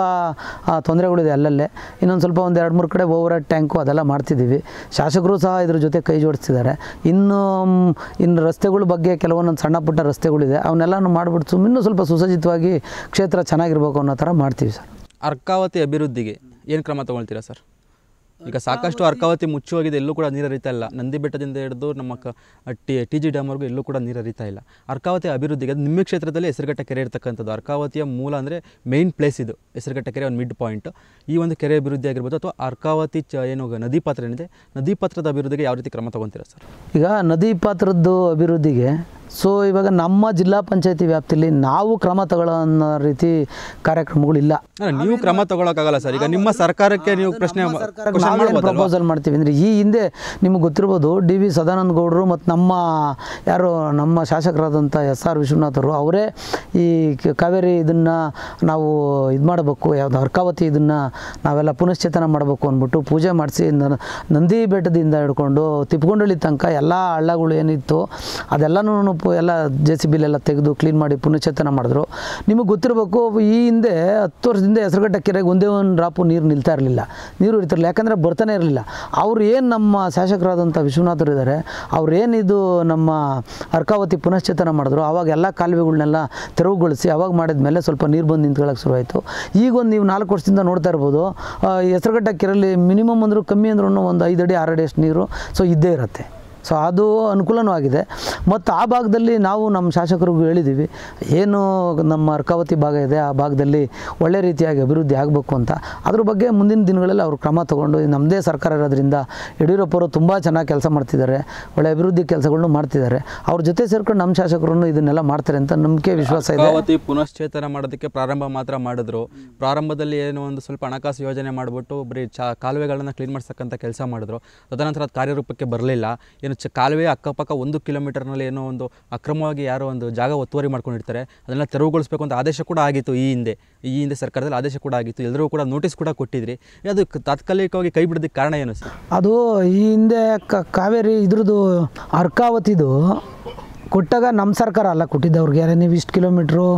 ತೊಂದರೆಗಳಿದೆ ಅಲ್ಲಲ್ಲೇ ಇನ್ನೊಂದು ಸ್ವಲ್ಪ ಒಂದು ಎರಡು ಮೂರು ಕಡೆ ಓವರ್ ಟ್ಯಾಂಕು ಅದೆಲ್ಲ ಮಾಡ್ತಿದ್ದೀವಿ ಶಾಸಕರು ಸಹ ಇದ್ರ ಜೊತೆ ಕೈ ಜೋಡಿಸ್ತಿದ್ದಾರೆ ಇನ್ನು ಇನ್ನು ರಸ್ತೆಗಳ ಬಗ್ಗೆ ಕೆಲವೊಂದೊಂದು ಸಣ್ಣ ಪುಟ್ಟ ರಸ್ತೆಗಳಿದೆ ಅವನ್ನೆಲ್ಲನೂ ಮಾಡಿಬಿಟ್ಟು ಇನ್ನೂ ಸ್ವಲ್ಪ ಸುಸಜ್ಜಿತವಾಗಿ ಕ್ಷೇತ್ರ ಚೆನ್ನಾಗಿರ್ಬೇಕು ಅನ್ನೋ ಥರ ಮಾಡ್ತೀವಿ ಸರ್ ಅರ್ಕಾವತಿ ಅಭಿವೃದ್ಧಿಗೆ ಏನು ಕ್ರಮ ತೊಗೊಳ್ತೀರಾ ಸರ್ ಈಗ ಸಾಕಷ್ಟು ಅರ್ಕಾವತಿ ಮುಚ್ಚುವಾಗಿದೆ ಹೋಗಿದೆ ಎಲ್ಲೂ ಕೂಡ ನೀರು ಹರಿತಾ ಇಲ್ಲ ನಂದಿ ಬೆಟ್ಟದಿಂದ ಹಿಡಿದು ನಮ್ಮ ಟಿ ಟಿ ಜಿ ಡ್ಯಾಮ್ವರೆಗೂ ಎಲ್ಲೂ ಕೂಡ ನೀರು ಹರಿತಾ ಇಲ್ಲ ಅರ್ಕಾವತಿ ಅಭಿವೃದ್ಧಿಗೆ ಅದು ನಿಮ್ಮ ಕ್ಷೇತ್ರದಲ್ಲಿ ಹೆಸರುಘಟ್ಟ ಕೆರೆ ಇರತಕ್ಕಂಥದ್ದು ಅರ್ಕಾವತಿಯ ಮೂಲ ಅಂದರೆ ಮೇಯ್ನ್ ಪ್ಲೇಸ್ ಇದು ಹೆಸರುಘಟ್ಟ ಕೆರೆ ಒಂದು ಮಿಡ್ ಪಾಯಿಂಟ್ ಈ ಒಂದು ಕೆರೆ ಅಭಿವೃದ್ಧಿ ಆಗಿರ್ಬೋದು ಅಥವಾ ಅರ್ಕಾವತಿ ಚ ಏನು ನದಿ ಪಾತ್ರ ಏನಿದೆ ನದಿ ಪಾತ್ರದ ಅಭಿವೃದ್ಧಿಗೆ ಯಾವ ರೀತಿ ಕ್ರಮ ತಗೊತೀರಾ ಸರ್ ಈಗ ನದಿ ಪಾತ್ರದ್ದು ಅಭಿವೃದ್ಧಿಗೆ ಸೊ ಇವಾಗ ನಮ್ಮ ಜಿಲ್ಲಾ ಪಂಚಾಯತಿ ವ್ಯಾಪ್ತಿಯಲ್ಲಿ ನಾವು ಕ್ರಮ ತಗೊಳ್ಳೋ ರೀತಿ ಕಾರ್ಯಕ್ರಮಗಳಿಲ್ಲ ನೀವು ಕ್ರಮ ತಗೊಳಕ್ಕಾಗಲ್ಲ ಸರ್ ಈಗ ನಿಮ್ಮ ಸರ್ಕಾರಕ್ಕೆ ನೀವು ಪ್ರಶ್ನೆ ಪ್ರಪೋಸಲ್ ಮಾಡ್ತೀವಿ ಅಂದರೆ ಈ ಹಿಂದೆ ನಿಮ್ಗೆ ಗೊತ್ತಿರ್ಬೋದು ಡಿ ವಿ ಸದಾನಂದ ಗೌಡರು ಮತ್ತು ನಮ್ಮ ಯಾರು ನಮ್ಮ ಶಾಸಕರಾದಂಥ ಎಸ್ ಆರ್ ವಿಶ್ವನಾಥರು ಅವರೇ ಈ ಕಾವೇರಿ ಇದನ್ನು ನಾವು ಇದು ಮಾಡಬೇಕು ಯಾವುದು ಅರ್ಕಾವತಿ ಇದನ್ನು ನಾವೆಲ್ಲ ಪುನಶ್ಚೇತನ ಮಾಡಬೇಕು ಅಂದ್ಬಿಟ್ಟು ಪೂಜೆ ಮಾಡಿಸಿ ನಂದಿ ಬೆಟ್ಟದಿಂದ ಹಿಡ್ಕೊಂಡು ತಿಪ್ಕೊಂಡಳ್ಳಿ ತನಕ ಎಲ್ಲ ಹಳ್ಳಗಳು ಏನಿತ್ತು ಅದೆಲ್ಲನೂ ಸ್ವಲ್ಪ ಎಲ್ಲ ಜೆ ಸಿ ಬಿಲೆಲ್ಲ ತೆಗೆದು ಕ್ಲೀನ್ ಮಾಡಿ ಪುನಶ್ಚೇತನ ಮಾಡಿದ್ರು ನಿಮಗೆ ಗೊತ್ತಿರಬೇಕು ಈ ಹಿಂದೆ ಹತ್ತು ವರ್ಷದಿಂದ ಹೆಸರುಗಟ್ಟ ಕೆರೆಗೆ ಒಂದೇ ಒಂದು ರಾಪು ನೀರು ನಿಲ್ತಾ ಇರಲಿಲ್ಲ ನೀರು ಇರ್ತಿರಲಿಲ್ಲ ಯಾಕಂದರೆ ಬರ್ತಾನೆ ಇರಲಿಲ್ಲ ಅವ್ರು ಏನು ನಮ್ಮ ಶಾಸಕರಾದಂಥ ವಿಶ್ವನಾಥರು ಇದ್ದಾರೆ ಅವ್ರು ಏನಿದು ನಮ್ಮ ಅರ್ಕಾವತಿ ಪುನಶ್ಚೇತನ ಮಾಡಿದ್ರು ಆವಾಗ ಎಲ್ಲ ಕಾಲುವೆಗಳನ್ನೆಲ್ಲ ತೆರವುಗೊಳಿಸಿ ಅವಾಗ ಮಾಡಿದ ಮೇಲೆ ಸ್ವಲ್ಪ ನೀರು ಬಂದು ನಿಂತ್ಕೊಳ್ಳೋಕೆ ಶುರುವಾಯಿತು ಈಗೊಂದು ನೀವು ನಾಲ್ಕು ವರ್ಷದಿಂದ ನೋಡ್ತಾ ಇರ್ಬೋದು ಹೆಸರುಗಟ್ಟ ಕೆರೆಯಲ್ಲಿ ಮಿನಿಮಮ್ ಅಂದರೂ ಕಮ್ಮಿ ಅಂದ್ರೂ ಒಂದು ಐದು ಅಡಿ ಆರು ಅಡಿ ಅಷ್ಟು ನೀರು ಸೊ ಇದ್ದೇ ಇರುತ್ತೆ ಸೊ ಅದು ಅನುಕೂಲನೂ ಆಗಿದೆ ಮತ್ತು ಆ ಭಾಗದಲ್ಲಿ ನಾವು ನಮ್ಮ ಶಾಸಕರಿಗೂ ಹೇಳಿದ್ದೀವಿ ಏನು ನಮ್ಮ ಅರ್ಕಾವತಿ ಭಾಗ ಇದೆ ಆ ಭಾಗದಲ್ಲಿ ಒಳ್ಳೆ ರೀತಿಯಾಗಿ ಅಭಿವೃದ್ಧಿ ಆಗಬೇಕು ಅಂತ ಅದ್ರ ಬಗ್ಗೆ ಮುಂದಿನ ದಿನಗಳಲ್ಲಿ ಅವರು ಕ್ರಮ ತಗೊಂಡು ನಮ್ಮದೇ ಸರ್ಕಾರ ಇರೋದ್ರಿಂದ ಯಡಿಯೂರಪ್ಪರು ತುಂಬ ಚೆನ್ನಾಗಿ ಕೆಲಸ ಮಾಡ್ತಿದ್ದಾರೆ ಒಳ್ಳೆ ಅಭಿವೃದ್ಧಿ ಕೆಲಸಗಳನ್ನು ಮಾಡ್ತಿದ್ದಾರೆ ಅವ್ರ ಜೊತೆ ಸೇರ್ಕೊಂಡು ನಮ್ಮ ಶಾಸಕರನ್ನು ಇದನ್ನೆಲ್ಲ ಮಾಡ್ತಾರೆ ಅಂತ ನಂಬಿಕೆ ವಿಶ್ವಾಸ ಇದೆ ಪುನಶ್ಚೇತನ ಮಾಡೋದಕ್ಕೆ ಪ್ರಾರಂಭ ಮಾತ್ರ ಮಾಡಿದ್ರು ಪ್ರಾರಂಭದಲ್ಲಿ ಏನೋ ಒಂದು ಸ್ವಲ್ಪ ಹಣಕಾಸು ಯೋಜನೆ ಮಾಡಿಬಿಟ್ಟು ಬರೀ ಚ ಕಾಲುವೆಗಳನ್ನು ಕ್ಲೀನ್ ಮಾಡಿಸ್ತಕ್ಕಂಥ ಕೆಲಸ ಮಾಡಿದ್ರು ತದನಂತರ ಅದು ಕಾರ್ಯರೂಪಕ್ಕೆ ಬರಲಿಲ್ಲ ಏನು ಚ ಕಾಲುವೆ ಅಕ್ಕಪಕ್ಕ ಒಂದು ಕಿಲೋಮೀಟರ್ನಲ್ಲಿ ಏನೋ ಒಂದು ಅಕ್ರಮವಾಗಿ ಯಾರೋ ಒಂದು ಜಾಗ ಒತ್ತುವರಿ ಮಾಡ್ಕೊಂಡಿರ್ತಾರೆ ಅದನ್ನು ತೆರವುಗೊಳಿಸಬೇಕು ಅಂತ ಆದೇಶ ಕೂಡ ಆಗಿತ್ತು ಈ ಹಿಂದೆ ಈ ಹಿಂದೆ ಸರ್ಕಾರದಲ್ಲಿ ಆದೇಶ ಕೂಡ ಆಗಿತ್ತು ಎಲ್ಲರೂ ಕೂಡ ನೋಟಿಸ್ ಕೂಡ ಕೊಟ್ಟಿದ್ರಿ ಅದು ತಾತ್ಕಾಲಿಕವಾಗಿ ಕೈ ಬಿಡೋದಕ್ಕೆ ಕಾರಣ ಏನು ಸರ್ ಅದು ಈ ಹಿಂದೆ ಕಾವೇರಿ ಇದ್ರದ್ದು ಅರ್ಕಾವತಿದು ಕೊಟ್ಟಾಗ ನಮ್ಮ ಸರ್ಕಾರ ಅಲ್ಲ ಅವ್ರಿಗೆ ಯಾರೇ ನೀವು ಇಷ್ಟು ಕಿಲೋಮೀಟ್ರು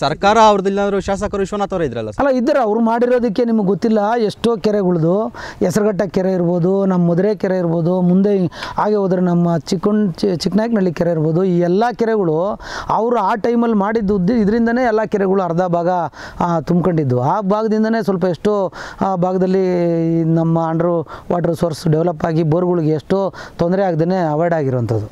ಸರ್ಕಾರ ಅವ್ರದ್ದಿಲ್ಲಾಂದ್ರೂ ಶಾಸಕರು ವಿಶ್ವನಾಥ್ ಅವರೇ ಇದ್ರಲ್ಲ ಅಲ್ಲ ಇದ್ದಾರೆ ಅವ್ರು ಮಾಡಿರೋದಕ್ಕೆ ನಿಮಗೆ ಗೊತ್ತಿಲ್ಲ ಎಷ್ಟೋ ಕೆರೆಗಳದು ಹೆಸರುಘಟ್ಟ ಕೆರೆ ಇರ್ಬೋದು ನಮ್ಮ ಮುದ್ರೆ ಕೆರೆ ಇರ್ಬೋದು ಮುಂದೆ ಹಾಗೆ ಹೋದ್ರೆ ನಮ್ಮ ಚಿಕ್ಕನ್ ಚಿಕ್ಕನಾಯಕನಹಳ್ಳಿ ಕೆರೆ ಇರ್ಬೋದು ಈ ಎಲ್ಲ ಕೆರೆಗಳು ಅವರು ಆ ಟೈಮಲ್ಲಿ ಮಾಡಿದ್ದು ಇದರಿಂದನೇ ಎಲ್ಲ ಕೆರೆಗಳು ಅರ್ಧ ಭಾಗ ತುಂಬ್ಕೊಂಡಿದ್ದು ಆ ಭಾಗದಿಂದನೇ ಸ್ವಲ್ಪ ಎಷ್ಟೋ ಭಾಗದಲ್ಲಿ ನಮ್ಮ ಅಂಡರ್ ವಾಟರ್ ಸೋರ್ಸ್ ಡೆವಲಪ್ ಆಗಿ ಬೋರ್ಗಳಿಗೆ ಎಷ್ಟೋ ತೊಂದರೆ ಆಗದೇ ಅವಾಯ್ಡ್ ಆಗಿರುವಂಥದ್ದು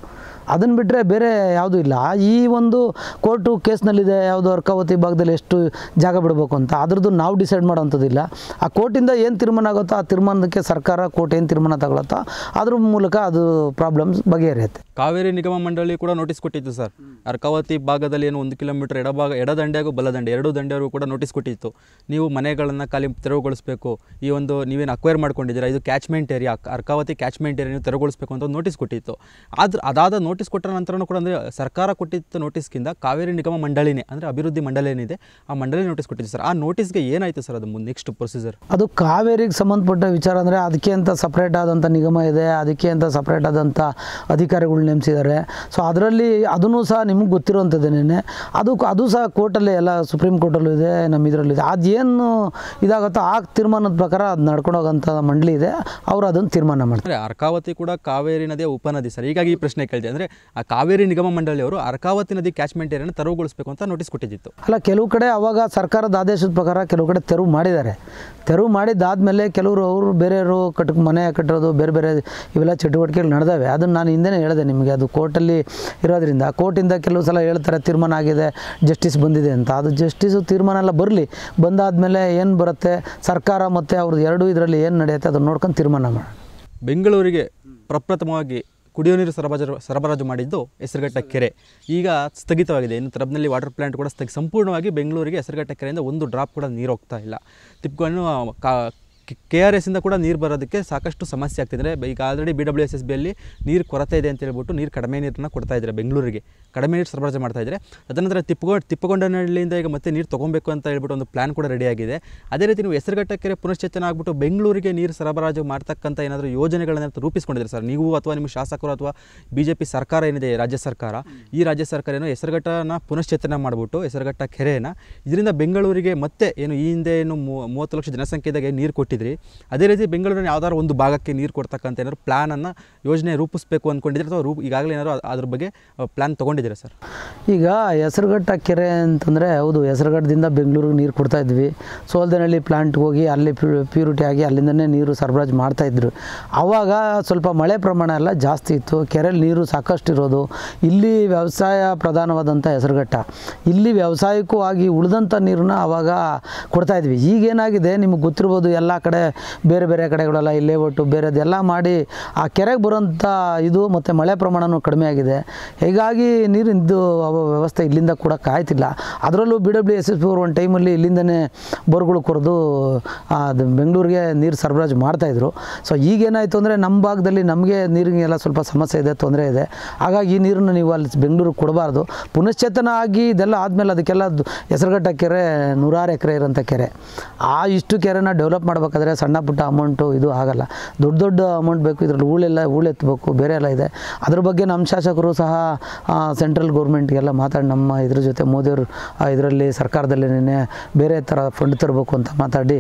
ಅದನ್ನು ಬಿಟ್ಟರೆ ಬೇರೆ ಯಾವುದೂ ಇಲ್ಲ ಈ ಒಂದು ಕೋರ್ಟು ಕೇಸ್ನಲ್ಲಿದೆ ಯಾವುದು ಅರ್ಕಾವತಿ ಭಾಗದಲ್ಲಿ ಎಷ್ಟು ಜಾಗ ಬಿಡಬೇಕು ಅಂತ ಅದ್ರದ್ದು ನಾವು ಡಿಸೈಡ್ ಮಾಡೋವಂಥದ್ದಿಲ್ಲ ಆ ಕೋರ್ಟಿಂದ ಏನು ತೀರ್ಮಾನ ಆಗುತ್ತೋ ಆ ತೀರ್ಮಾನಕ್ಕೆ ಸರ್ಕಾರ ಕೋರ್ಟ್ ಏನು ತೀರ್ಮಾನ ತಗೊಳತ್ತೋ ಅದ್ರ ಮೂಲಕ ಅದು ಪ್ರಾಬ್ಲಮ್ಸ್ ಬಗೆಹರಿಯುತ್ತೆ ಕಾವೇರಿ ನಿಗಮ ಮಂಡಳಿ ಕೂಡ ನೋಟಿಸ್ ಕೊಟ್ಟಿತ್ತು ಸರ್ ಅರ್ಕಾವತಿ ಭಾಗದಲ್ಲಿ ಏನು ಒಂದು ಕಿಲೋಮೀಟರ್ ಎಡಭಾಗ ದಂಡೆಗೂ ಬಲ ದಂಡೆ ಎರಡೂ ದಂಡೆಗೂ ಕೂಡ ನೋಟಿಸ್ ಕೊಟ್ಟಿತ್ತು ನೀವು ಮನೆಗಳನ್ನು ಖಾಲಿ ತೆರವುಗೊಳಿಸಬೇಕು ಈ ಒಂದು ನೀವೇನು ಅಕ್ವೈರ್ ಮಾಡ್ಕೊಂಡಿದ್ದೀರಾ ಇದು catchment area Arkavathi catchment area ನೀವು ತೆರವುಗೊಳಿಸಬೇಕು ಅಂತ ನೋಟಿಸ್ ಕೊಟ್ಟಿತ್ತು ಆದ್ರೆ ಅದಾದ ನೋಟಿಸ್ ನೋಟಿಸ್ ಕೊಟ್ಟ ನಂತರನೂ ಕೂಡ ಅಂದರೆ ಸರ್ಕಾರ ಕೊಟ್ಟಿದ್ದ ನೋಟಿಸ್ಗಿಂತ ಕಾವೇರಿ ನಿಗಮ ಮಂಡಳಿನೇ ಅಂದರೆ ಅಭಿವೃದ್ಧಿ ಮಂಡಳಿ ಏನಿದೆ ಆ ಮಂಡಳಿ ನೋಟಿಸ್ ಕೊಟ್ಟಿದ್ದೆ ಸರ್ ಆ ನೋಟಿಸ್ಗೆ ಏನಾಯಿತು ಸರ್ ಅದು ನೆಕ್ಸ್ಟ್ ಪ್ರೊಸೀಜರ್ ಅದು ಕಾವೇರಿಗೆ ಸಂಬಂಧಪಟ್ಟ ವಿಚಾರ ಅಂದರೆ ಅದಕ್ಕೆ ಅಂತ ಸಪ್ರೇಟ್ ಆದಂಥ ನಿಗಮ ಇದೆ ಅದಕ್ಕೆ ಅಂತ ಸಪ್ರೇಟ್ ಆದಂಥ ಅಧಿಕಾರಿಗಳು ನೇಮಿಸಿದ್ದಾರೆ ಸೊ ಅದರಲ್ಲಿ ಅದನ್ನು ಸಹ ನಿಮಗೆ ಗೊತ್ತಿರುವಂಥದ್ದೇನೆ ಅದು ಅದು ಸಹ ಕೋರ್ಟಲ್ಲೇ ಎಲ್ಲ ಸುಪ್ರೀಂ ಕೋರ್ಟಲ್ಲೂ ಇದೆ ನಮ್ಮ ಇದೆ ಅದೇನು ಇದಾಗುತ್ತೋ ಆ ತೀರ್ಮಾನದ ಪ್ರಕಾರ ಅದು ನಡ್ಕೊಂಡು ಹೋಗೋಂಥ ಮಂಡಳಿ ಇದೆ ಅವರು ಅದನ್ನು ತೀರ್ಮಾನ ಮಾಡ್ತಾರೆ ಅರ್ಕಾವತಿ ಕೂಡ ಕಾವೇರಿ ನದಿಯ ಉಪನದಿ ಸರ್ ಹೀಗಾಗಿ ಈ ಪ್ರಶ್ನೆ ಕೇಳಿದೆ ಅಂದರೆ ಆ ಕಾವೇರಿ ನಿಗಮ ಮಂಡಳಿಯವರು ಅರ್ಕಾವತಿ ನದಿ ಕ್ಯಾಚ್ಮೆಂಟ್ ಏರಿಯಾನ ತೆರವುಗೊಳಿಸಬೇಕು ಅಂತ ನೋಟಿಸ್ ಕೊಟ್ಟಿದ್ದಿತ್ತು ಅಲ್ಲ ಕೆಲವು ಕಡೆ ಅವಾಗ ಸರ್ಕಾರದ ಆದೇಶದ ಪ್ರಕಾರ ಕೆಲವು ಕಡೆ ತೆರವು ಮಾಡಿದ್ದಾರೆ ತೆರವು ಮಾಡಿದ್ದಾದಮೇಲೆ ಕೆಲವರು ಅವರು ಬೇರೆಯವರು ಕಟ್ ಮನೆ ಕಟ್ಟಿರೋದು ಬೇರೆ ಬೇರೆ ಇವೆಲ್ಲ ಚಟುವಟಿಕೆಗಳು ನಡೆದವೆ ಅದನ್ನು ನಾನು ಹಿಂದೆ ಹೇಳಿದೆ ನಿಮಗೆ ಅದು ಕೋರ್ಟಲ್ಲಿ ಇರೋದ್ರಿಂದ ಕೋರ್ಟಿಂದ ಕೆಲವು ಸಲ ಹೇಳ್ತಾರೆ ತೀರ್ಮಾನ ಆಗಿದೆ ಜಸ್ಟಿಸ್ ಬಂದಿದೆ ಅಂತ ಅದು ಜಸ್ಟಿಸು ತೀರ್ಮಾನ ಎಲ್ಲ ಬರಲಿ ಬಂದಾದಮೇಲೆ ಏನು ಬರುತ್ತೆ ಸರ್ಕಾರ ಮತ್ತು ಅವ್ರದ್ದು ಎರಡೂ ಇದರಲ್ಲಿ ಏನು ನಡೆಯುತ್ತೆ ಅದನ್ನು ನೋಡ್ಕೊಂಡು ತೀರ್ಮಾನ ಮಾಡೋಣ ಬೆಂಗಳೂರಿಗೆ ಪ್ರಪ್ರಥಮವಾಗಿ ಕುಡಿಯೋ ನೀರು ಸರಬರಾಜು ಸರಬರಾಜು ಮಾಡಿದ್ದು ಹೆಸರುಘಟ್ಟ ಕೆರೆ ಈಗ ಸ್ಥಗಿತವಾಗಿದೆ ಇನ್ನು ತರಬ್ನಲ್ಲಿ ವಾಟರ್ ಪ್ಲಾಂಟ್ ಕೂಡ ಸ್ಥಗಿ ಸಂಪೂರ್ಣವಾಗಿ ಬೆಂಗಳೂರಿಗೆ ಹೆಸರುಘಟ್ಟ ಕೆರೆಯಿಂದ ಒಂದು ಡ್ರಾಪ್ ಕೂಡ ನೀರು ಹೋಗ್ತಾ ಇಲ್ಲ ಕಾ ಕೆ ಆರ್ ಇಂದ ಕೂಡ ನೀರು ಬರೋದಕ್ಕೆ ಸಾಕಷ್ಟು ಸಮಸ್ಯೆ ಆಗ್ತಿದೆ ಈಗ already B W S S B ಅಲ್ಲಿ ನೀರು ಕೊರತೆ ಇದೆ ಅಂತ ಹೇಳ್ಬಿಟ್ಟು ನೀರು ಕಡಿಮೆ ನೀರನ್ನು ಕೊಡ್ತಾ ಇದ್ದಾರೆ ಬೆಂಗಳೂರಿಗೆ ಕಡಿಮೆ ನೀರು ಸರಬರಾಜು ಮಾಡ್ತಾ ಇದ್ದಾರೆ ಅದನಂತರ ತಿಪ್ಪ ತಿಪ್ಪಗೊಂಡನಹಳ್ಳಿಯಿಂದ ಈಗ ಮತ್ತೆ ನೀರು ತೊಗೊಬೇಕು ಅಂತ ಹೇಳ್ಬಿಟ್ಟು ಒಂದು ಪ್ಲಾನ್ ಕೂಡ ರೆಡಿಯಾಗಿದೆ ಅದೇ ರೀತಿ ನೀವು ಹೆಸರುಘಟ್ಟಕ್ಕೆ ಪುನಶ್ಚೇತನ ಆಗ್ಬಿಟ್ಟು ಬೆಂಗಳೂರಿಗೆ ನೀರು ಸರಬರಾಜು ಮಾಡ್ತಕ್ಕಂಥ ಏನಾದರೂ ಯೋಜನೆಗಳನ್ನು ರೂಪಿಸ್ಕೊಂಡಿದ್ದಾರೆ ಸರ್ ನೀವು ಅಥವಾ ನಿಮ್ಮ ಶಾಸಕರು ಅಥವಾ ಬಿ ಜೆ ಪಿ ಸರ್ಕಾರ ಏನಿದೆ ರಾಜ್ಯ ಸರ್ಕಾರ ಈ ರಾಜ್ಯ ಸರ್ಕಾರ ಏನು ಹೆಸರುಘಟ್ಟನ ಪುನಶ್ಚೇತನ ಮಾಡಿಬಿಟ್ಟು ಹೆಸರುಘಟ್ಟ ಕೆರೆಯನ್ನು ಇದರಿಂದ ಬೆಂಗಳೂರಿಗೆ ಮತ್ತೆ ಏನು ಈ ಹಿಂದೆ ಏನು ಮೂವತ್ತು ಲಕ್ಷ ಜನಸಂಖ್ಯೆದಾಗ ನೀರು ಕೊಟ್ಟಿದೆ ಅಂದ್ಕೊಂಡಿದ್ರಿ ಅದೇ ರೀತಿ ಬೆಂಗಳೂರಿನ ಯಾವ್ದಾದ್ರು ಒಂದು ಭಾಗಕ್ಕೆ ನೀರು ಕೊಡ್ತಕ್ಕಂಥ ಏನಾದ್ರು ಪ್ಲ್ಯಾನನ್ನು ಯೋಜನೆ ರೂಪಿಸಬೇಕು ಅಂದ್ಕೊಂಡಿದ್ರೆ ಅಥವಾ ರೂಪ ಈಗಾಗಲೇ ಏನಾದ್ರು ಅದ್ರ ಬಗ್ಗೆ ಪ್ಲ್ಯಾನ್ ತೊಗೊಂಡಿದ್ದೀರಾ ಸರ್ ಈಗ ಹೆಸರುಘಟ್ಟ ಕೆರೆ ಅಂತಂದರೆ ಹೌದು ಹೆಸರುಘಟ್ಟದಿಂದ ಬೆಂಗಳೂರಿಗೆ ನೀರು ಕೊಡ್ತಾ ಇದ್ವಿ ಸೋಲ್ದನಹಳ್ಳಿ ಪ್ಲಾಂಟ್ ಹೋಗಿ ಅಲ್ಲಿ ಪ್ಯೂರಿಟಿ ಆಗಿ ಅಲ್ಲಿಂದನೇ ನೀರು ಸರಬರಾಜು ಮಾಡ್ತಾಯಿದ್ರು ಆವಾಗ ಸ್ವಲ್ಪ ಮಳೆ ಪ್ರಮಾಣ ಎಲ್ಲ ಜಾಸ್ತಿ ಇತ್ತು ಕೆರೆಯಲ್ಲಿ ನೀರು ಸಾಕಷ್ಟು ಇರೋದು ಇಲ್ಲಿ ವ್ಯವಸಾಯ ಪ್ರಧಾನವಾದಂಥ ಹೆಸರುಘಟ್ಟ ಇಲ್ಲಿ ವ್ಯವಸಾಯಕ್ಕೂ ಆಗಿ ಉಳಿದಂಥ ನೀರನ್ನ ಆವಾಗ ಕೊಡ್ತಾಯಿದ್ವಿ ಈಗೇನಾಗಿದೆ ನಿಮಗೆ ಗೊತ್ತಿರ್ಬೋದು ಎಲ್ಲ ಕಡೆ ಕಡೆ ಬೇರೆ ಬೇರೆ ಕಡೆಗಳೆಲ್ಲ ಇಲ್ಲೇ ಒಟ್ಟು ಬೇರೆದೆಲ್ಲ ಮಾಡಿ ಆ ಕೆರೆಗೆ ಬರುವಂಥ ಇದು ಮತ್ತು ಮಳೆ ಪ್ರಮಾಣವೂ ಕಡಿಮೆ ಆಗಿದೆ ಹೀಗಾಗಿ ನೀರಿಂದು ವ್ಯವಸ್ಥೆ ಇಲ್ಲಿಂದ ಕೂಡ ಕಾಯ್ತಿಲ್ಲ ಅದರಲ್ಲೂ ಬಿ ಡಬ್ಲ್ಯೂ ಎಸ್ ಎಸ್ ಒಂದು ಟೈಮಲ್ಲಿ ಇಲ್ಲಿಂದನೇ ಬೋರ್ಗಳು ಕೊರೆದು ಅದು ಬೆಂಗಳೂರಿಗೆ ನೀರು ಸರಬರಾಜು ಮಾಡ್ತಾಯಿದ್ರು ಸೊ ಈಗೇನಾಯಿತು ಅಂದರೆ ನಮ್ಮ ಭಾಗದಲ್ಲಿ ನಮಗೆ ನೀರಿಗೆಲ್ಲ ಸ್ವಲ್ಪ ಸಮಸ್ಯೆ ಇದೆ ತೊಂದರೆ ಇದೆ ಹಾಗಾಗಿ ಈ ನೀರನ್ನು ನೀವು ಅಲ್ಲಿ ಬೆಂಗಳೂರಿಗೆ ಕೊಡಬಾರ್ದು ಪುನಶ್ಚೇತನ ಆಗಿ ಇದೆಲ್ಲ ಆದಮೇಲೆ ಅದಕ್ಕೆಲ್ಲ ಹೆಸರುಘಟ್ಟ ಕೆರೆ ನೂರಾರು ಎಕರೆ ಇರೋಂಥ ಕೆರೆ ಆ ಇಷ್ಟು ಕೆರೆನ ಡೆವಲಪ್ ಮಾಡಬೇಕಾದ್ರೆ ಆದರೆ ಸಣ್ಣ ಪುಟ್ಟ ಅಮೌಂಟು ಇದು ಆಗಲ್ಲ ದೊಡ್ಡ ದೊಡ್ಡ ಅಮೌಂಟ್ ಬೇಕು ಇದರಲ್ಲಿ ಹೂಳೆಲ್ಲ ಹೂಳೆತ್ತಬೇಕು ಬೇರೆ ಎಲ್ಲ ಇದೆ ಅದ್ರ ಬಗ್ಗೆ ನಮ್ಮ ಶಾಸಕರು ಸಹ ಸೆಂಟ್ರಲ್ ಗೌರ್ಮೆಂಟ್ಗೆಲ್ಲ ಮಾತಾಡಿ ನಮ್ಮ ಇದ್ರ ಜೊತೆ ಮೋದಿಯವರು ಇದರಲ್ಲಿ ಸರ್ಕಾರದಲ್ಲಿ ನಿನ್ನೆ ಬೇರೆ ಥರ ಫಂಡ್ ತರಬೇಕು ಅಂತ ಮಾತಾಡಿ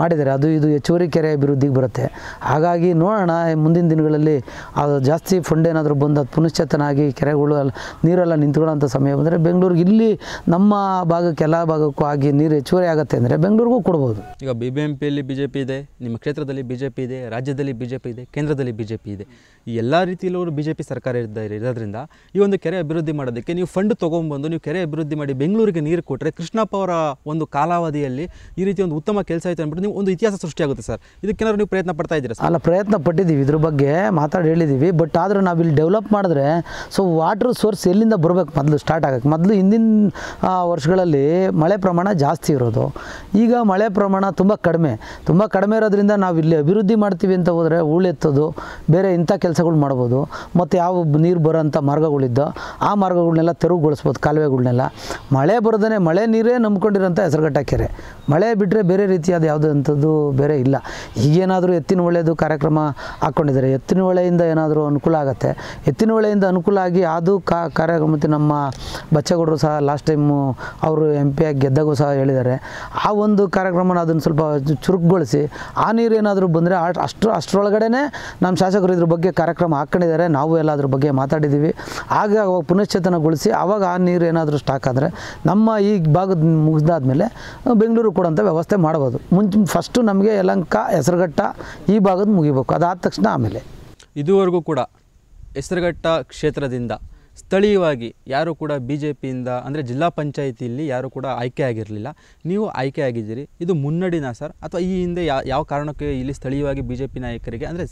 ಮಾಡಿದ್ದಾರೆ ಅದು ಇದು ಹೆಚ್ಚುವರಿ ಕೆರೆ ಅಭಿವೃದ್ಧಿಗೆ ಬರುತ್ತೆ ಹಾಗಾಗಿ ನೋಡೋಣ ಮುಂದಿನ ದಿನಗಳಲ್ಲಿ ಅದು ಜಾಸ್ತಿ ಫಂಡ್ ಏನಾದರೂ ಬಂದು ಅದು ಪುನಶ್ಚೇತನ ಆಗಿ ಕೆರೆಗಳು ನೀರೆಲ್ಲ ನಿಂತ್ಕೊಳ್ಳೋಂಥ ಸಮಯ ಬಂದರೆ ಬೆಂಗಳೂರಿಗೆ ಇಲ್ಲಿ ನಮ್ಮ ಭಾಗಕ್ಕೆ ಎಲ್ಲ ಭಾಗಕ್ಕೂ ಆಗಿ ನೀರು ಹೆಚ್ಚುವರಿ ಆಗುತ್ತೆ ಅಂದರೆ ಬೆಂಗಳೂರಿಗೂ ಕೊಡ್ಬೋದು ಈಗ ಬಿ ಬಿ ಎಂ ಪಿಯಲ್ಲಿ ಬಿ ಜೆ ಪಿ ಇದೆ ನಿಮ್ಮ ಕ್ಷೇತ್ರದಲ್ಲಿ ಬಿ ಜೆ ಪಿ ಇದೆ ರಾಜ್ಯದಲ್ಲಿ ಬಿ ಜೆ ಪಿ ಇದೆ ಕೇಂದ್ರದಲ್ಲಿ ಬಿ ಜೆ ಪಿ ಇದೆ ಈ ಎಲ್ಲ ರೀತಿಯಲ್ಲೂ ಬಿ ಜೆ ಪಿ ಸರ್ಕಾರ ಇದ್ದಾರೆ ಇರೋದ್ರಿಂದ ಈ ಒಂದು ಕೆರೆ ಅಭಿವೃದ್ಧಿ ಮಾಡೋದಕ್ಕೆ ನೀವು ಫಂಡ್ ತೊಗೊಂಬಂದು ನೀವು ಕೆರೆ ಅಭಿವೃದ್ಧಿ ಮಾಡಿ ಬೆಂಗಳೂರಿಗೆ ನೀರು ಕೊಟ್ಟರೆ ಕೃಷ್ಣಪ್ಪ ಅವರ ಒಂದು ಕಾಲಾವಧಿಯಲ್ಲಿ ಈ ರೀತಿ ಒಂದು ಉತ್ತಮ ಕೆಲಸ ಆಯಿತು ಅಂದ್ಬಿಟ್ಟು ನೀವು ಒಂದು ಇತಿಹಾಸ ಸೃಷ್ಟಿಯಾಗುತ್ತೆ ಸರ್ ಇದಕ್ಕೇನಾದ್ರು ನೀವು ಪ್ರಯತ್ನ ಪಡ್ತಾ ಇದ್ದೀರಾ ಅಲ್ಲ ಪ್ರಯತ್ನ ಪಟ್ಟಿದ್ದೀವಿ ಇದ್ರ ಬಗ್ಗೆ ಮಾತಾಡಿ ಹೇಳಿದ್ದೀವಿ ಬಟ್ ಆದರೂ ನಾವು ಇಲ್ಲಿ ಡೆವಲಪ್ ಮಾಡಿದ್ರೆ ಸೊ ವಾಟರ್ ಸೋರ್ಸ್ ಎಲ್ಲಿಂದ ಬರಬೇಕು ಮೊದಲು ಸ್ಟಾರ್ಟ್ ಆಗೋಕ್ಕೆ ಮೊದಲು ಹಿಂದಿನ ವರ್ಷಗಳಲ್ಲಿ ಮಳೆ ಪ್ರಮಾಣ ಜಾಸ್ತಿ ಇರೋದು ಈಗ ಮಳೆ ಪ್ರಮಾಣ ತುಂಬ ಕಡಿಮೆ ತುಂಬ ತುಂಬ ಕಡಿಮೆ ಇರೋದ್ರಿಂದ ನಾವು ಇಲ್ಲಿ ಅಭಿವೃದ್ಧಿ ಮಾಡ್ತೀವಿ ಅಂತ ಹೋದರೆ ಹೂಳೆತ್ತೋದು ಬೇರೆ ಇಂಥ ಕೆಲಸಗಳು ಮಾಡ್ಬೋದು ಮತ್ತು ಯಾವ ನೀರು ಬರೋಂಥ ಮಾರ್ಗಗಳಿದ್ದೋ ಆ ಮಾರ್ಗಗಳನ್ನೆಲ್ಲ ತೆರವುಗೊಳಿಸ್ಬೋದು ಕಾಲುವೆಗಳನ್ನೆಲ್ಲ ಮಳೆ ಬರೋದೇ ಮಳೆ ನೀರೇ ನಂಬ್ಕೊಂಡಿರೋಂಥ ಹೆಸರುಘಟ್ಟ ಕೆರೆ ಮಳೆ ಬಿಟ್ಟರೆ ಬೇರೆ ರೀತಿಯಾದ ಯಾವುದು ಅಂಥದ್ದು ಬೇರೆ ಇಲ್ಲ ಈಗೇನಾದರೂ ಎತ್ತಿನ ಒಳ್ಳೆಯದು ಕಾರ್ಯಕ್ರಮ ಹಾಕ್ಕೊಂಡಿದ್ದಾರೆ ಎತ್ತಿನ ಹೊಳೆಯಿಂದ ಏನಾದರೂ ಅನುಕೂಲ ಆಗುತ್ತೆ ಎತ್ತಿನ ಹೊಳೆಯಿಂದ ಅನುಕೂಲ ಆಗಿ ಅದು ಕಾ ಕಾರ್ಯಕ್ರಮಕ್ಕೆ ನಮ್ಮ ಬಚ್ಚಗೌಡರು ಸಹ ಲಾಸ್ಟ್ ಟೈಮು ಅವರು ಎಂ ಪಿ ಆಗಿ ಗೆದ್ದಾಗೂ ಸಹ ಹೇಳಿದ್ದಾರೆ ಆ ಒಂದು ಕಾರ್ಯಕ್ರಮನ ಅದನ್ನು ಸ್ವಲ್ಪ ಚುರುಕುಗೊಳಿಸಿ ಆ ನೀರು ಏನಾದರೂ ಬಂದರೆ ಅಷ್ಟು ಅಷ್ಟರೊಳಗಡೆ ನಮ್ಮ ಶಾಸಕರು ಇದ್ರ ಬಗ್ಗೆ ಕಾರ್ಯಕ್ರಮ ಹಾಕ್ಕೊಂಡಿದ್ದಾರೆ ನಾವು ಎಲ್ಲ ಅದ್ರ ಬಗ್ಗೆ ಮಾತಾಡಿದ್ದೀವಿ ಆಗ ಅವಾಗ ಪುನಶ್ಚೇತನಗೊಳಿಸಿ ಆವಾಗ ಆ ನೀರು ಏನಾದರೂ ಸ್ಟಾಕ್ ಆದರೆ ನಮ್ಮ ಈ ಭಾಗದ ಮುಗಿದಾದ್ಮೇಲೆ ಬೆಂಗಳೂರು ಕೊಡೋಂಥ ವ್ಯವಸ್ಥೆ ಮಾಡ್ಬೋದು ಮುಂಚೆ ಫಸ್ಟು ನಮಗೆ ಯಲಂಕ ಹೆಸರುಘಟ್ಟ ಈ ಭಾಗದ ಮುಗಿಬೇಕು ಅದಾದ ತಕ್ಷಣ ಆಮೇಲೆ ಇದುವರೆಗೂ ಕೂಡ ಹೆಸರುಘಟ್ಟ ಕ್ಷೇತ್ರದಿಂದ ಸ್ಥಳೀಯವಾಗಿ ಯಾರೂ ಕೂಡ ಬಿ ಜೆ ಪಿಯಿಂದ ಅಂದರೆ ಜಿಲ್ಲಾ ಪಂಚಾಯಿತಿಯಲ್ಲಿ ಯಾರೂ ಕೂಡ ಆಯ್ಕೆ ಆಗಿರಲಿಲ್ಲ ನೀವು ಆಯ್ಕೆ ಆಗಿದ್ದೀರಿ ಇದು ಮುನ್ನಡಿನಾ ಸರ್ ಅಥವಾ ಈ ಹಿಂದೆ ಯಾವ ಕಾರಣಕ್ಕೆ ಇಲ್ಲಿ ಸ್ಥಳೀಯವಾಗಿ ಬಿ ಜೆ ಪಿ ನಾಯಕರಿಗೆ ಅಂದರೆ